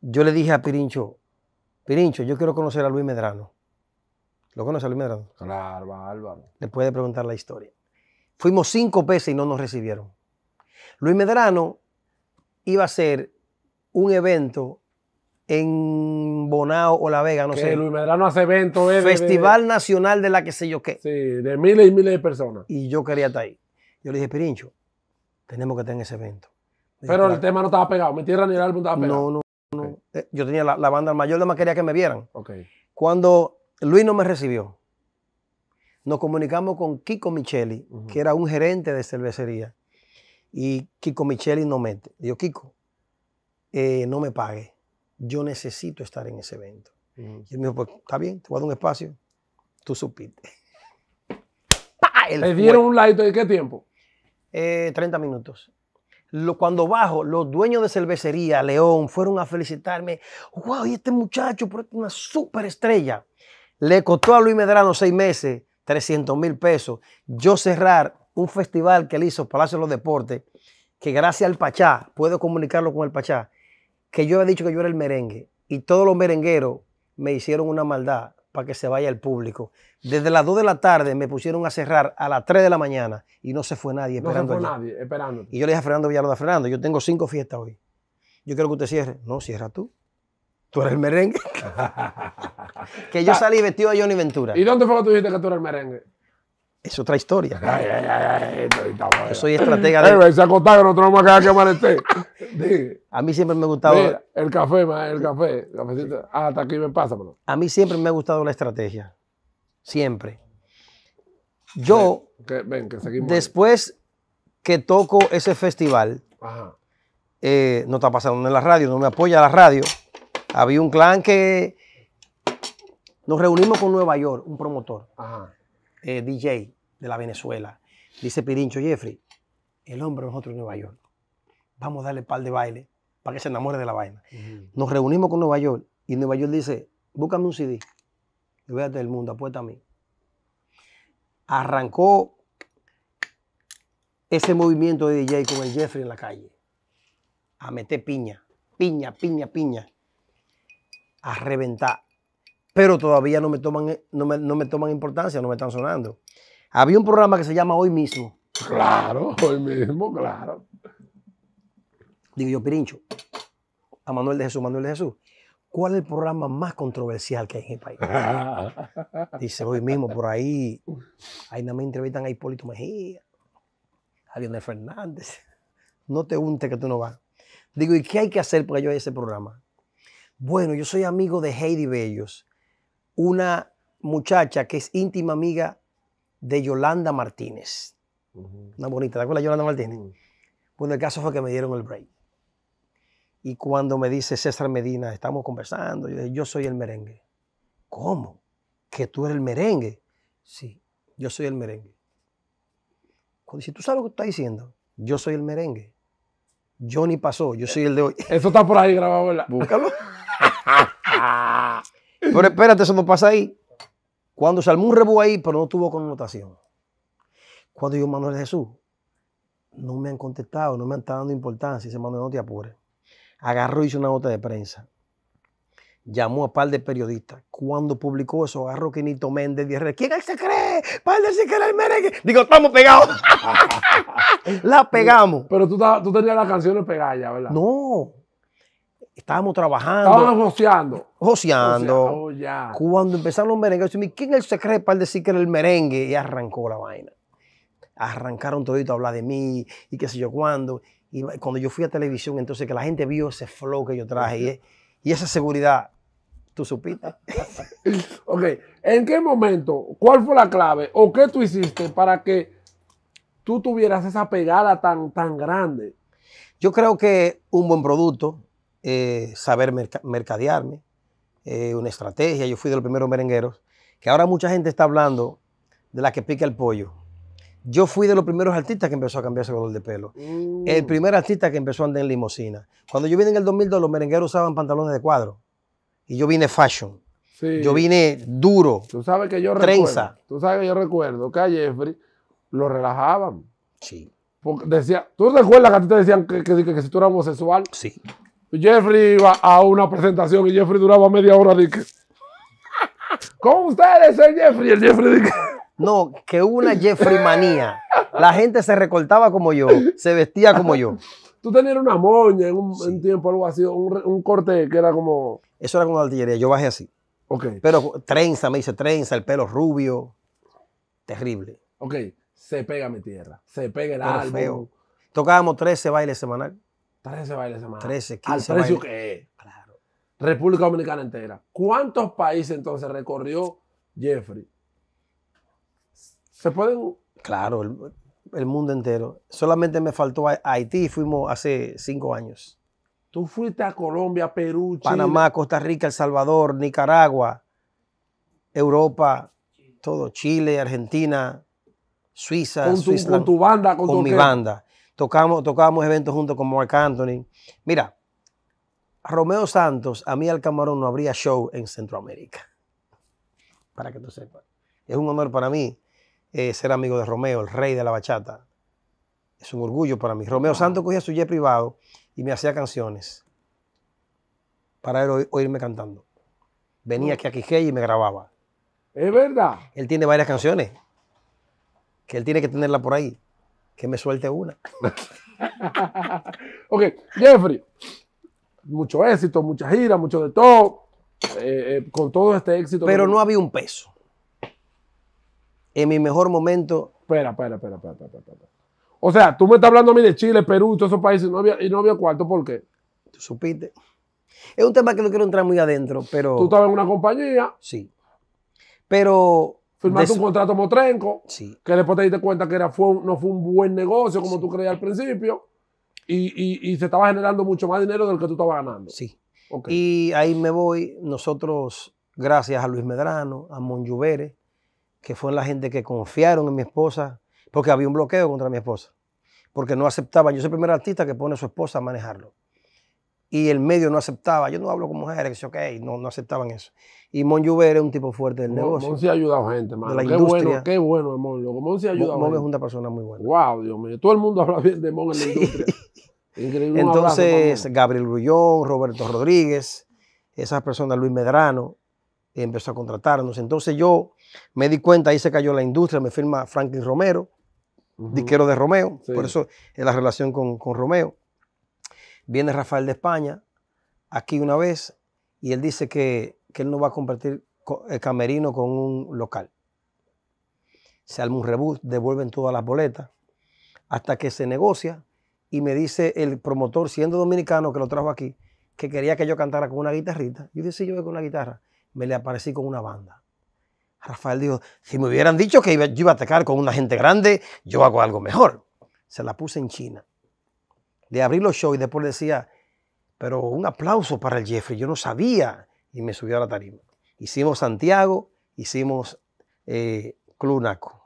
yo le dije a Pirincho, Pirincho, yo quiero conocer a Luis Medrano. ¿Lo conoce a Luis Medrano? Claro, Álvaro. Le puede preguntar la historia. Fuimos cinco veces y no nos recibieron. Luis Medrano iba a ser un evento en Bonao o La Vega, no que sé. Luis Medrano hace evento. Eh, Festival Nacional de la que sé yo qué. Sí, de miles y miles de personas. Y yo quería estar ahí. Yo le dije, Pirincho, tenemos que tener ese evento. Pero el tema no estaba pegado, mi tierra ni el álbum estaba pegado. No, no, no. Eh, yo tenía la, banda, mayor de más quería que me vieran. Cuando Luis no me recibió, nos comunicamos con Kiko Michelli, que era un gerente de cervecería. Y Kiko Micheli no mete. Dijo, Kiko, eh, no me pague. Yo necesito estar en ese evento. Y él me dijo, pues está bien, te voy dar un espacio. Tú supiste. ¿Le *laughs* dieron un like de qué tiempo? 30 eh, minutos. cuando bajo, los dueños de cervecería, León, fueron a felicitarme. ¡Wow! Y este muchacho, una superestrella. estrella. Le costó a Luis Medrano seis meses, 300 mil pesos. Yo cerrar un festival que él hizo, Palacio de los Deportes, que gracias al Pachá, puedo comunicarlo con el Pachá, que yo había dicho que yo era el merengue. Y todos los merengueros me hicieron una maldad para que se vaya el público. Desde las 2 de la tarde me pusieron a cerrar a las 3 de la mañana y no se fue nadie esperando. No se fue nadie esperando. Y yo le dije a Fernando Villalobos, Fernando, yo tengo cinco fiestas hoy. Yo quiero que usted cierre. No, cierra tú. Tú eres el merengue. *laughs* que yo ah. salí vestido de Johnny Ventura. ¿Y dónde fue que tú dijiste que tú eres el merengue? Es otra historia. yo soy estratega de. se a que este. A mí siempre me ha gustado. el café, el café. Ah, hasta aquí me pasa, pero. A mí siempre me ha gustado la estrategia. Siempre. Yo. ven, que después que toco ese festival, Ajá. Eh, no está pasando en la radio, no me apoya la radio. Había un clan que nos reunimos con Nueva York, un promotor. Ajá. Eh, DJ de la Venezuela. Dice Pirincho, Jeffrey, el hombre nosotros en Nueva York. Vamos a darle par de baile para que se enamore de la vaina. Nos reunimos con Nueva York y Nueva York dice, búscame un CD. hacer del mundo, apuesta a mí. Arrancó ese movimiento de DJ con el Jeffrey en la calle. A meter piña, piña, piña, piña. A reventar pero todavía no me toman, eh, no me, toman importancia, no me están sonando. Había un programa que se llama Hoy mismo. Claro, hoy mismo, claro. Digo yo, Pirincho, a Manuel de Jesús, Manuel de Jesús, ¿cuál es el programa más controversial que hay en el país? *laughs* Dice, hoy mismo, por ahí, ahí no me entrevistan a Hipólito Mejía, a Leonel Fernández. No te unte que tú no vas. Digo, ¿y qué hay que hacer para yo haya ese programa? Bueno, yo soy amigo de Heidi Bellos una muchacha que es íntima amiga de Yolanda Martínez. Una bonita, ¿te acuerdas de Yolanda Martínez? Mm. Bueno, el caso fue que me dieron el break. Y cuando me dice César Medina, estamos conversando, yo, yo soy el merengue. ¿Cómo? ¿Que tú eres el merengue? Sí, yo soy el merengue. Cuando si ¿tú sabes lo que tú estás diciendo? Yo soy el merengue. Johnny pasó, yo soy el de hoy. Eso está por ahí grabado, ¿verdad? Búscalo. *laughs* Pero espérate, eso no pasa ahí. Cuando se un rebú ahí, pero no tuvo connotación. Cuando yo, Manuel Jesús, no me han contestado, no me han estado dando importancia. Dice Manuel, no te apures. Agarró y hizo una nota de prensa. Llamó a par de periodistas. Cuando publicó eso, agarró Quinito Méndez y dijo, ¿quién se cree? Pal de se cree el merengue. Digo, estamos pegados. *laughs* la pegamos. Pero tú, tú tenías las canciones pegadas ya, ¿verdad? No. Estábamos trabajando. Estábamos joseando. Joseando. Oh, ya. Cuando empezaron los merengues, yo me ¿quién es el secreto para decir que era el merengue? Y arrancó la vaina. Arrancaron todito a hablar de mí y qué sé yo cuándo. Y cuando yo fui a televisión, entonces que la gente vio ese flow que yo traje y, esa seguridad, tú supiste. *laughs* ok, ¿en qué momento, cuál fue la clave o qué tú hiciste para que tú tuvieras esa pegada tan, tan grande? Yo creo que un buen producto, eh, saber mercadearme, eh, una estrategia. Yo fui de los primeros merengueros, que ahora mucha gente está hablando de la que pica el pollo. Yo fui de los primeros artistas que empezó a cambiarse color de pelo. Mm. El primer artista que empezó a andar en limosina Cuando yo vine en el 2002, los merengueros usaban pantalones de cuadro. Y yo vine fashion. Yo vine duro. Tú sabes que yo trenza. Tú sabes que yo recuerdo que Jeffrey lo relajaban. Sí. decía, ¿tú recuerdas que a ti te decían que, que, que, que si tú eras homosexual? Sí. Jeffrey iba a una presentación y Jeffrey duraba media hora de ¿Cómo ustedes el eh, Jeffrey? El Jeffrey No, que hubo una Jeffrey manía. La gente se recortaba como yo, se vestía como yo. Tú tenías una moña en un, tiempo, algo así, un, corte que era como... Eso era como la artillería, yo bajé así. Pero trenza, me hice trenza, el pelo rubio. Terrible. Ok, se pega mi tierra, se pega el Pero Tocábamos 13 bailes semanales. 13 bailes semanales, Al precio República Dominicana entera. ¿Cuántos países entonces recorrió Jeffrey? ¿Se pueden...? Claro, el, mundo entero. Solamente me faltó Haití, fuimos hace cinco años. Tú fuiste a Colombia, Perú, Chile. Panamá, Costa Rica, El Salvador, Nicaragua, Europa, todo, Chile, Argentina, Suiza. Con tu, banda, con, mi banda. Tocamos, tocábamos eventos junto con Mark Anthony. Mira, Romeo Santos, a mí al camarón no habría show en Centroamérica. *laughs* Para que tú sepas. Es un honor para mí eh, ser amigo de Romeo, el rey de la bachata. Es un orgullo para mí. Romeo Santos cogía su jet privado y me hacía canciones para él oírme cantando. Venía mm. aquí a Quijé y me grababa. Es verdad. Él tiene varias canciones que él tiene que tenerla por ahí que me suelte una. *laughs* ok, Jeffrey, mucho éxito, mucha gira, mucho de todo. Eh, eh, con todo este éxito. Pero no había un peso. En mi mejor momento. Espera, espera, espera, espera, espera, O sea, tú me estás hablando a mí de Chile, Perú todos esos países no había, y no había cuarto, ¿por qué? Tú supiste. Es un tema que no quiero entrar muy adentro, pero. Tú estabas en una compañía. Sí. Pero Firmaste un contrato motrenco, sí. que después te diste cuenta que era, no fue un buen negocio como tú creías al principio, y, se estaba generando mucho más dinero del que tú estabas ganando. Sí. Y ahí me voy, nosotros, gracias a Luis Medrano, a Monjuvere, que fue la gente que confiaron en mi esposa, porque había un bloqueo contra mi esposa, porque no aceptaban, yo soy el primer artista que pone a su esposa a manejarlo y el medio no aceptaba. Yo no hablo con mujeres, que no, no aceptaban eso. Y Mon Juber es un tipo fuerte del negocio. Mon se ha ayudado gente, mano. De la qué bueno, qué bueno, Mon. Mon es una persona muy buena. Wow, Dios mío. Todo el mundo habla bien de Mon en la industria. Increíble. Entonces, Gabriel Grullón, Roberto Rodríguez, esas personas, Luis Medrano, empezó a contratarnos. Entonces yo me di cuenta, ahí se cayó la industria, me firma Franklin Romero, disquero de Romeo, por eso es la relación con, con Romeo. Viene Rafael de España, aquí una vez, y él dice que, que él no va a compartir el camerino con un local. Se arma un devuelven todas las boletas, hasta que se negocia y me dice el promotor, siendo dominicano que lo trajo aquí, que quería que yo cantara con una guitarrita. Yo dije, sí, yo voy con una guitarra. Me le aparecí con una banda. Rafael dijo, si me hubieran dicho que iba, yo iba a tocar con una gente grande, yo hago algo mejor. Se la puse en China de abrir los shows y después decía, pero un aplauso para el Jeffrey, yo no sabía. Y me subió a la tarima. Hicimos Santiago, hicimos eh, Clunaco.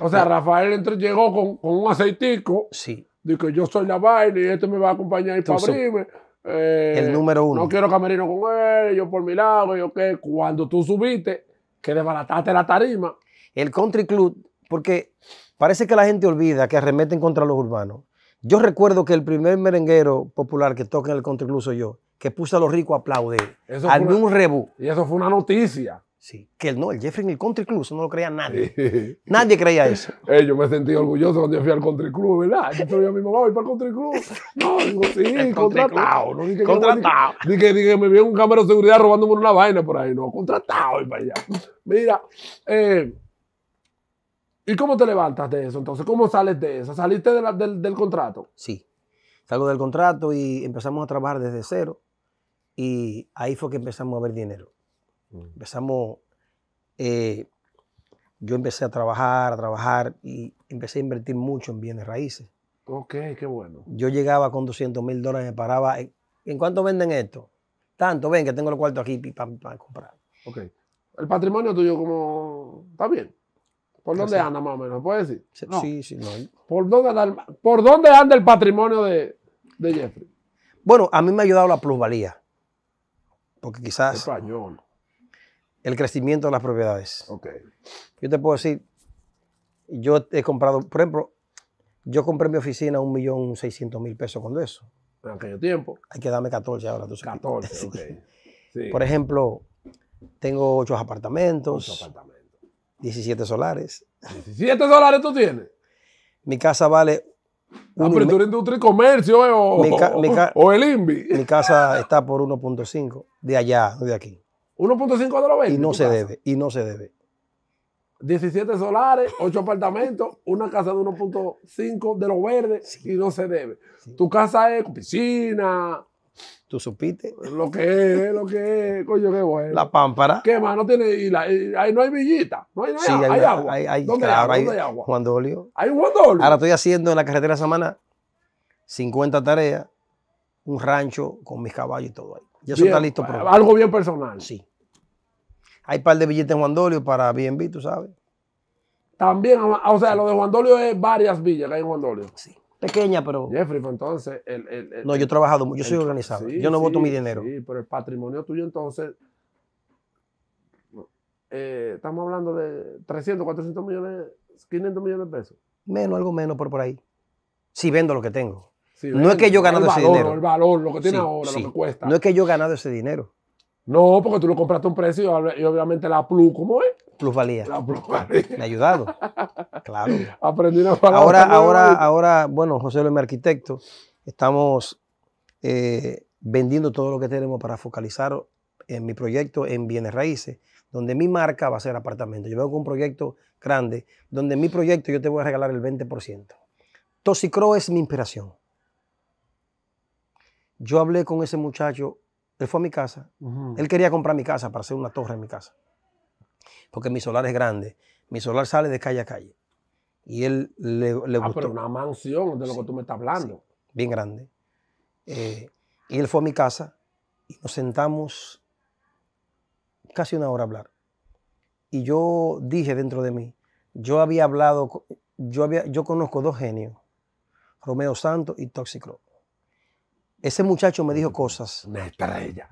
O sea, Rafael entró, llegó con, un aceitico. Sí. Dijo, yo soy la baile y este me va a acompañar y para abrirme. Eh, el número uno. No quiero camerino con él, yo por mi lado, yo qué. Cuando tú subiste, que desbarataste la tarima. El country club, porque parece que la gente olvida que arremeten contra los urbanos. Yo recuerdo que el primer merenguero popular que toca en el country club soy yo, que puse a los ricos a aplaudir. al un rebu. Y eso fue una noticia. Sí, que el, no, el Jeffrey en el country club, eso no lo creía nadie. *laughs* Nadie creía eso. *laughs* Eh, yo me sentí orgulloso cuando yo fui al country club, ¿verdad? Yo te a mi mamá, voy para el country club. *laughs* No, digo, sí, contratado. contratado. dije, dije, me vio un cámara de seguridad robándome una vaina por ahí. No, contratado y para allá. Mira, eh, ¿Y cómo te levantas de eso entonces? ¿Cómo sales de eso? ¿Saliste del, del, contrato? Sí, salgo del contrato y empezamos a trabajar desde cero y ahí fue que empezamos a ver dinero. Mm. Empezamos, eh, yo empecé a trabajar, a trabajar y empecé a invertir mucho en bienes raíces. Ok, qué bueno. Yo llegaba con 200 mil dólares, me paraba. ¿En cuánto venden esto? Tanto, ven que tengo el cuarto aquí para, para comprar. Ok. El patrimonio tuyo como... ¿Está bien? ¿Por dónde anda más o menos? puedes decir? Sí, sí, no. ¿Por dónde, anda el, ¿Por dónde anda el patrimonio de, Jeffrey? Bueno, a mí me ha ayudado la plusvalía. Porque quizás. Español. El crecimiento de las propiedades. Ok. Yo te puedo decir, yo he comprado, por ejemplo, yo compré mi oficina a 1.600.000 pesos cuando eso. En aquel tiempo. Hay que darme 14 ahora. 14, *laughs* ok. Por ejemplo, tengo ocho apartamentos. Ocho apartamentos. 17 solares. 17 solares tú tienes. Mi casa vale. Ah, pero industria y comercio, o, el INVI. Mi casa está por 1.5 de allá, no de aquí. 1.5 de lo Y no se debe, y no se debe. 17 solares, 8 apartamentos, una casa de 1.5 de los verdes y no se debe. Tu casa es piscina, ¿Tú supiste? Lo que es, lo que es, coño, qué bueno. La pámpara. ¿Qué más? No tiene, y ahí no hay villita, no hay, nada, hay, sí, hay, agua. Hay, claro, hay, agua? hay Juan Dolio. Hay Juan Dolio. Ahora estoy haciendo en la carretera semana 50 tareas, un rancho con mis caballos y todo ahí. Ya eso está listo para. Algo bien personal. Sí. Hay un par de billetes en Juan Dolio para BNB, tú sabes. También, o sea, lo de Juan Dolio es varias villas que hay en Juan Dolio. Sí pequeña, pero. Jeffrey, pues entonces. El, no, yo he trabajado, mucho. yo soy organizado. yo no boto voto mi dinero. Sí, pero el patrimonio tuyo, entonces. Eh, estamos hablando de 300, 400 millones, 500 millones de pesos. Menos, algo menos, por por ahí. Si vendo lo que tengo. no es que yo he ganado ese dinero. El valor, lo que tiene ahora, lo que cuesta. No es que yo he ganado ese dinero. No, porque tú lo compraste a un precio y obviamente la plus, ¿cómo es? Plusvalía. Me ha ayudado. Claro. Aprendí una Ahora, ahora, ahora, bueno, José Luis, mi arquitecto, estamos eh, vendiendo todo lo que tenemos para focalizar en mi proyecto en bienes raíces, donde mi marca va a ser apartamento. Yo vengo con un proyecto grande, donde mi proyecto yo te voy a regalar el 20%. Toxicro es mi inspiración. Yo hablé con ese muchacho, él fue a mi casa, él quería comprar mi casa para hacer una torre en mi casa porque mi solar es grande. Mi solar sale de calle a calle. Y él le, le ah, pero una mansión de lo que tú me estás hablando. bien grande. Eh, y él fue a mi casa y nos sentamos casi una hora a hablar. Y yo dije dentro de mí, yo había hablado, yo, había, yo conozco dos genios, Romeo Santos y Toxicro. Ese muchacho me dijo mm, cosas. Una estrella.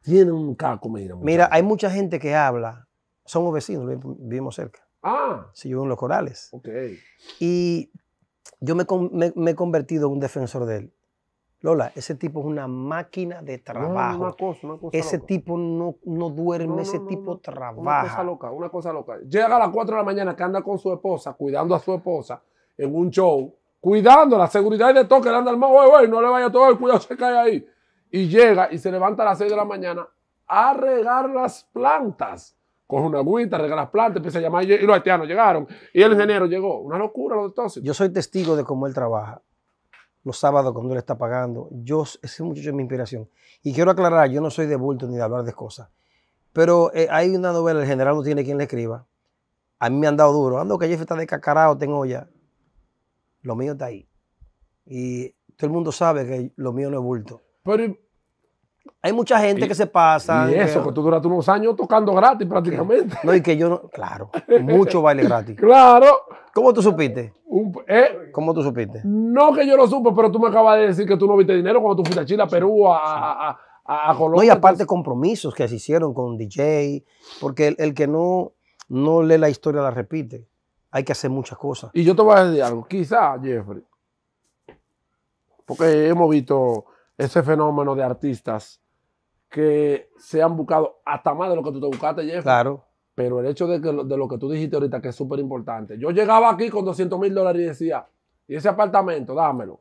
Tiene un caco, mira. Mira, hay mucha gente que habla somos vecinos, vivimos cerca. Ah. Sí, yo en Los Corales. Ok. Y yo me, he convertido en un defensor de él. Lola, ese tipo es una máquina de trabajo. Es una cosa, una cosa ese tipo no, no duerme, ese tipo trabaja. Una cosa loca, una cosa loca. Llega a las 4 de la mañana que anda con su esposa, cuidando a su esposa en un show, cuidando la seguridad de toque, le anda al mago, no le vaya todo, el cuidado se cae ahí. Y llega y se levanta a las 6 de la mañana a regar las plantas Coge una agüita, las plantas, empieza a llamar y los haitianos llegaron. Y el ingeniero llegó. Una locura lo de Yo soy testigo de cómo él trabaja. Los sábados cuando él está pagando. Yo, ese muchacho es mi inspiración. Y quiero aclarar, yo no soy de bulto ni de hablar de cosas. Pero eh, hay una novela, el general no tiene quien le escriba. A mí me han dado duro. Ando que jefe está de cacarao, tengo ya. Lo mío está ahí. Y todo el mundo sabe que lo mío no es bulto. Pero hay mucha gente que se pasa. Y eso, que, tú duraste unos años tocando gratis prácticamente. No, y que yo no. Claro, mucho baile gratis. *laughs* Claro. ¿Cómo tú supiste? ¿eh? ¿Cómo tú supiste? No que yo lo supe, pero tú me acabas de decir que tú no viste dinero cuando tú fuiste a Chile, a Perú, a, Colombia. No, y aparte compromisos que se hicieron con DJ, porque el, que no, no lee la historia la repite. Hay que hacer muchas cosas. Y yo te voy a decir algo, quizá, Jeffrey, porque hemos visto ese fenómeno de artistas que se han buscado hasta más de lo que tú te buscaste, Jeff. Claro. Pero el hecho de, lo que tú dijiste ahorita, que es súper importante. Yo llegaba aquí con 200 mil dólares y decía, y ese apartamento, dámelo.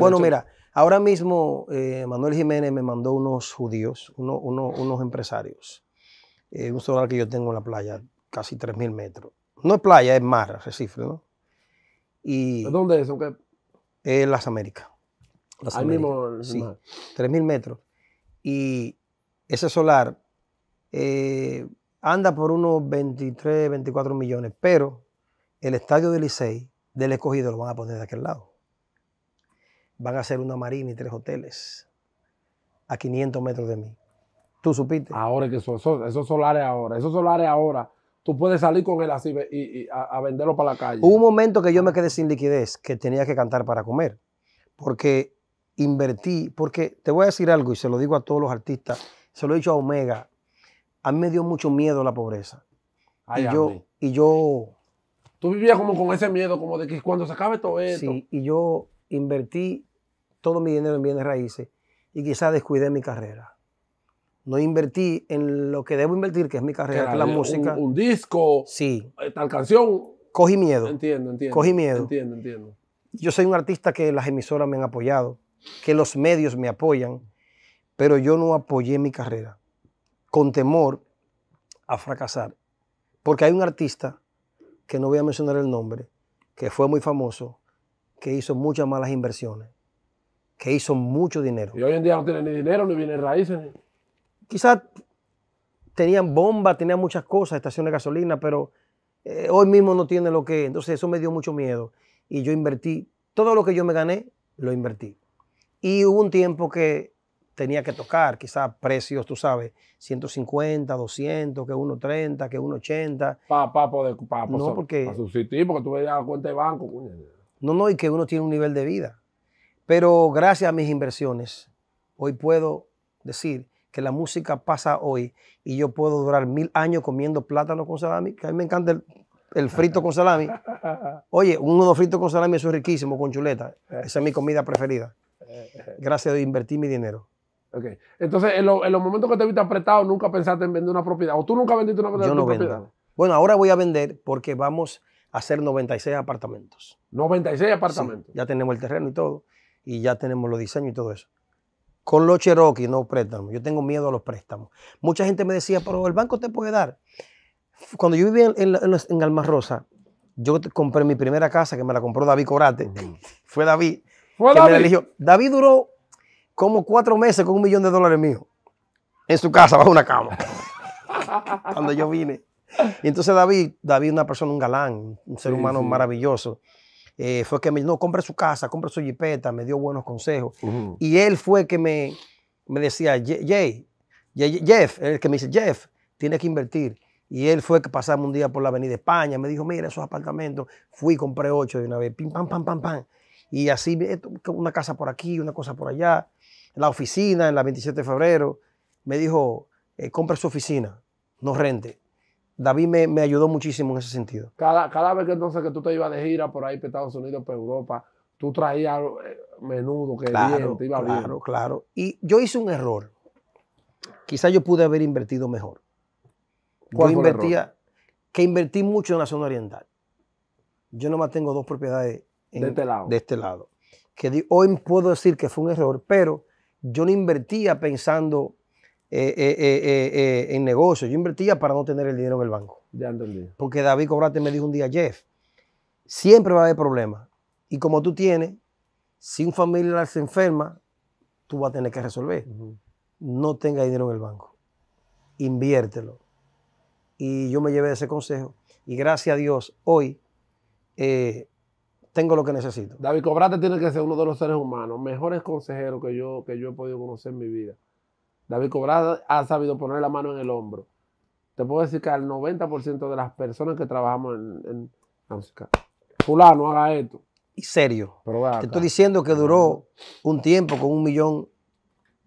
bueno, mira, ahora mismo eh, Manuel Jiménez me mandó unos judíos, unos empresarios. Eh, un solar que yo tengo en la playa, casi mil metros. No es playa, es mar, Recife, ¿no? ¿Dónde es? ¿En eh, las Américas. 3.000 metros. Y ese solar eh, anda por unos 23, 24 millones, pero el estadio de Licey, del escogido, lo van a poner de aquel lado. Van a hacer una marina y tres hoteles a 500 metros de mí. Tú supiste. Ahora que esos solares ahora, esos solares ahora, tú puedes salir con él así y, a, venderlo para la calle. Hubo un momento que yo me quedé sin liquidez, que tenía que cantar para comer, porque invertí, porque te voy a decir algo y se lo digo a todos los artistas, se lo he dicho a Omega, a mí me dio mucho miedo la pobreza. y, yo, y yo... Tú vivías como con ese miedo, como de que cuando se acabe todo esto. Sí, y yo invertí todo mi dinero en bienes raíces y quizás descuidé mi carrera. No invertí en lo que debo invertir, que es mi carrera, que es la música. Un, disco, sí. Eh, tal canción. Cogí miedo. Entiendo, entiendo. Cogí miedo. Entiendo, entiendo. Yo soy un artista que las emisoras me han apoyado que los medios me apoyan, pero yo no apoyé mi carrera con temor a fracasar. Porque hay un artista, que no voy a mencionar el nombre, que fue muy famoso, que hizo muchas malas inversiones, que hizo mucho dinero. Y hoy en día no tiene ni dinero, ni viene raíces. Quizás tenían bombas, tenían muchas cosas, estaciones de gasolina, pero eh, hoy mismo no tiene lo que. Entonces eso me dio mucho miedo. Y yo invertí, todo lo que yo me gané, lo invertí. Y hubo un tiempo que tenía que tocar, quizás precios, tú sabes, 150, 200, que 1.30, que 1.80. Pa, pa, no, porque, para porque tú veías la cuenta de banco. No, no, y que uno tiene un nivel de vida. Pero gracias a mis inversiones, hoy puedo decir que la música pasa hoy y yo puedo durar mil años comiendo plátano con salami, que a mí me encanta el, frito con salami. *laughs* Oye, uno de fritos con salami, eso es riquísimo, con chuleta. Esa es mi comida preferida. *laughs* gracias de invertir mi dinero. Okay. Entonces, en, los momentos que te viste apretado, nunca pensaste en vender una propiedad. ¿O tú nunca vendiste una propiedad? Yo no Bueno, ahora voy a vender porque vamos a hacer 96 apartamentos. 96 apartamentos. ya tenemos el terreno y todo. Y ya tenemos los diseños y todo eso. Con los Cherokee, no préstamos. Yo tengo miedo a los préstamos. Mucha gente me decía, pero el banco te puede dar. Cuando yo vivía en, en, Rosa, yo compré mi primera casa, que me la compró David Corate. Fue David. David? me David duró como cuatro meses con un millón de dólares mío. En su casa, bajo una cama. *laughs* Cuando yo vine. Y entonces David, David una persona, un galán, un ser humano maravilloso. Eh, fue que me dijo, no, compre su casa, compre su jipeta, me dio buenos consejos. Y él fue que me, me decía, Jay, Jeff, el que me dice, Jeff, tienes que invertir. Y él fue que pasamos un día por la avenida España, me dijo, mira esos apartamentos, fui, compré ocho de una vez, pim, pam, pam, pam, pam. Y así, eh, una casa por aquí, una cosa por allá. La oficina, en la 27 de febrero, me dijo, eh, compra su oficina, no rente. David me, ayudó muchísimo en ese sentido. Cada, cada vez que entonces que tú te ibas de gira por ahí, por Estados Unidos, por Europa, tú traías eh, menudo que claro, te iba Claro, bien. claro. Y yo hice un error. Quizás yo pude haber invertido mejor. ¿Cuál que invertí mucho en la zona oriental. Yo nomás tengo dos propiedades de, este lado. de este lado. Que hoy puedo decir que fue un error, pero yo no invertía pensando eh, eh, eh, en negocios, yo invertía para no tener el dinero en el banco. Porque David Cobrate me dijo un día, Jeff, siempre va a haber problemas. Y como tú tienes, si un familiar se enferma, tú vas a tener que resolver. No tenga dinero en el banco. Inviértelo. Y yo me llevé ese consejo. Y gracias a Dios, hoy tengo lo que necesito. David Cobrate tiene que ser uno de los seres humanos, mejores consejeros que yo, que yo he podido conocer en mi vida. David Cobrate ha sabido poner la mano en el hombro. Te puedo decir que al 90% de las personas que trabajamos en, fulano, haga esto. Y serio. Te estoy diciendo que duró un tiempo con un millón,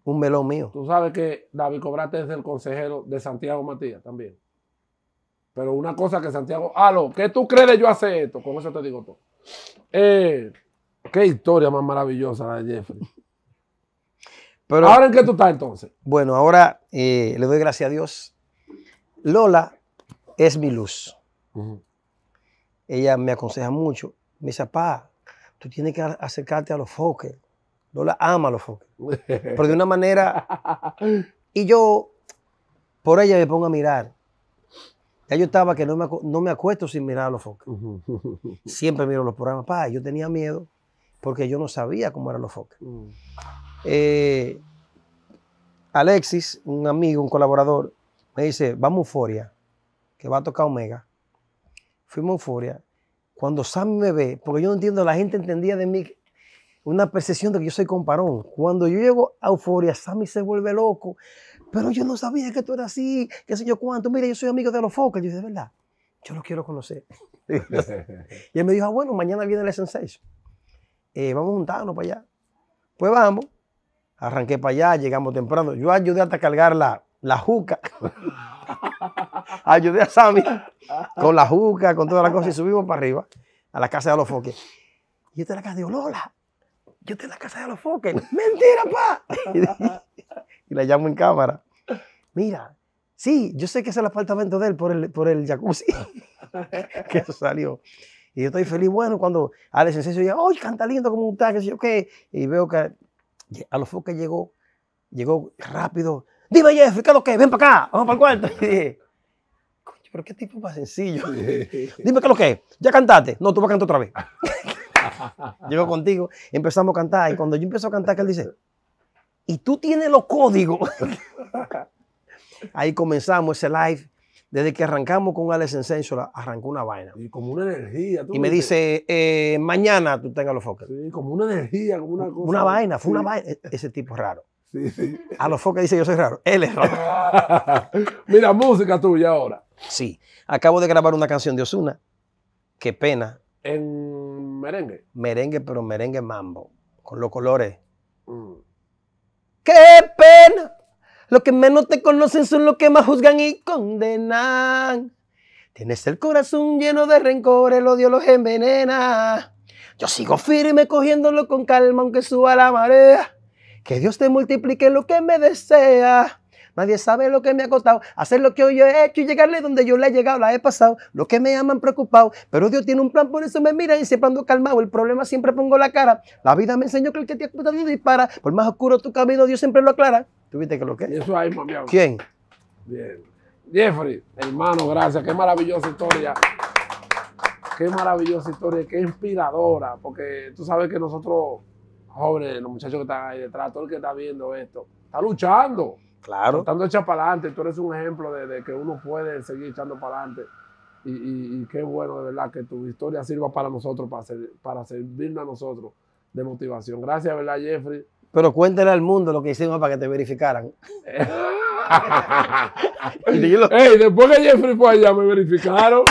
un melón mío. Tú sabes que David Cobrate es el consejero de Santiago Matías también. Pero una cosa que Santiago, aló, ¿qué tú crees yo hacer esto? Con eso te digo todo. Eh, qué historia más maravillosa la de Jeffrey. Pero, ¿Ahora en qué tú estás entonces? Bueno, ahora eh, le doy gracias a Dios. Lola es mi luz. Ella me aconseja mucho. Me dice, papá, tú tienes que acercarte a los foques. Lola ama a los foques. pero de una manera... *laughs* Y yo, por ella me pongo a mirar. Ya yo estaba que no me, no acuesto sin mirar a los foques. *laughs* Siempre miro los programas. Pa, yo tenía miedo porque yo no sabía cómo eran los foques. Mm. Eh, Alexis, un amigo, un colaborador, me dice, vamos a Euforia, que va a tocar Omega. Fuimos a Euforia. Cuando Sammy me ve, porque yo no entiendo, la gente entendía de mí una percepción de que yo soy comparón. Cuando yo llego a Euforia, Sammy se vuelve loco pero yo no sabía que tú eras así, qué sé yo cuánto, mira, yo soy amigo de los focos. Yo dije, de verdad, yo lo quiero conocer. *laughs* y él me dijo, ah, bueno, mañana viene el Sensation. Eh, vamos vamos juntarnos para allá. Pues vamos. Arranqué para allá, llegamos temprano. Yo ayudé hasta cargar la, la juca. *laughs* ayudé a Sammy con la juca, con todas las cosas y subimos para arriba a la casa de los foques. Y yo la casa de Lola. Yo estoy la casa de los foques. Mentira, pa. *laughs* y la llamo en cámara mira, sí, yo sé que es el apartamento de él por el, por el jacuzzi, *laughs* que salió. Y yo estoy feliz, bueno, cuando Alex Encesio llega, ¡ay, canta lindo como un taxi! Y veo que a los que llegó, llegó rápido, dime Jeffrey, ¿qué es lo que? Ven para acá, vamos para el cuarto. *laughs* Y dije, pero qué tipo más sencillo. *laughs* dime qué es lo que ya cantaste. No, tú vas a cantar otra vez. Llego contigo, empezamos a cantar, y cuando yo empiezo a cantar, que él dice, y tú tienes los códigos. Ahí comenzamos ese live. Desde que arrancamos con Alex Sensual arrancó una vaina. Y como una energía. y me dice, eh, mañana tú tengas los focos. como una energía, como una cosa. Una vaina, fue una vaina. E-, ese tipo raro. A los focos dice, yo soy raro. Él es raro. *laughs* Mira, música tuya ahora. Sí. Acabo de grabar una canción de Osuna. Qué pena. En merengue. Merengue, pero merengue mambo. Con los colores. Mm. Qué pena los que menos te conocen son los que más juzgan y condenan. Tienes el corazón lleno de rencor, el odio los envenena. Yo sigo firme cogiéndolo con calma aunque suba la marea. Que Dios te multiplique lo que me desea. Nadie sabe lo que me ha costado hacer lo que hoy yo he hecho y llegarle donde yo le he llegado, la he pasado. Los que me aman preocupado, pero Dios tiene un plan, por eso me mira y siempre ando calmado. El problema siempre pongo la cara. La vida me enseñó que el que te ha Dios dispara. Por más oscuro tu camino, Dios siempre lo aclara. ¿Tuviste que lo que? Eso ahí, mami. ¿Quién? Bien. Jeffrey, hermano, gracias. Qué maravillosa historia. Qué maravillosa historia, qué inspiradora, porque tú sabes que nosotros jóvenes, los muchachos que están ahí detrás, todo el que está viendo esto, está luchando. Claro. hecha para adelante, tú eres un ejemplo de, que uno puede seguir echando para adelante. Y, qué bueno, de verdad, que tu historia sirva para nosotros, para, servirnos a nosotros de motivación. Gracias, ¿verdad, Jeffrey? Pero cuéntale al mundo lo que hicimos para que te verificaran. *laughs* Ey, después que Jeffrey fue allá, me verificaron.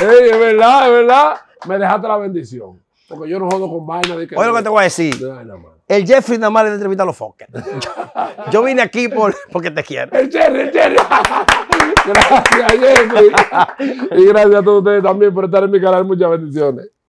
Ey, es verdad, es verdad. Me dejaste la bendición. Porque yo no jodo con vaina de que. Oye, lo que te voy a decir. El Jeffrey nada más le entrevista a los Fokker. *laughs* Yo, vine aquí porque te quiero. El Jerry, el Jerry. *laughs* Gracias, Jeffrey. Y gracias a todos ustedes también por estar en mi canal. Muchas bendiciones.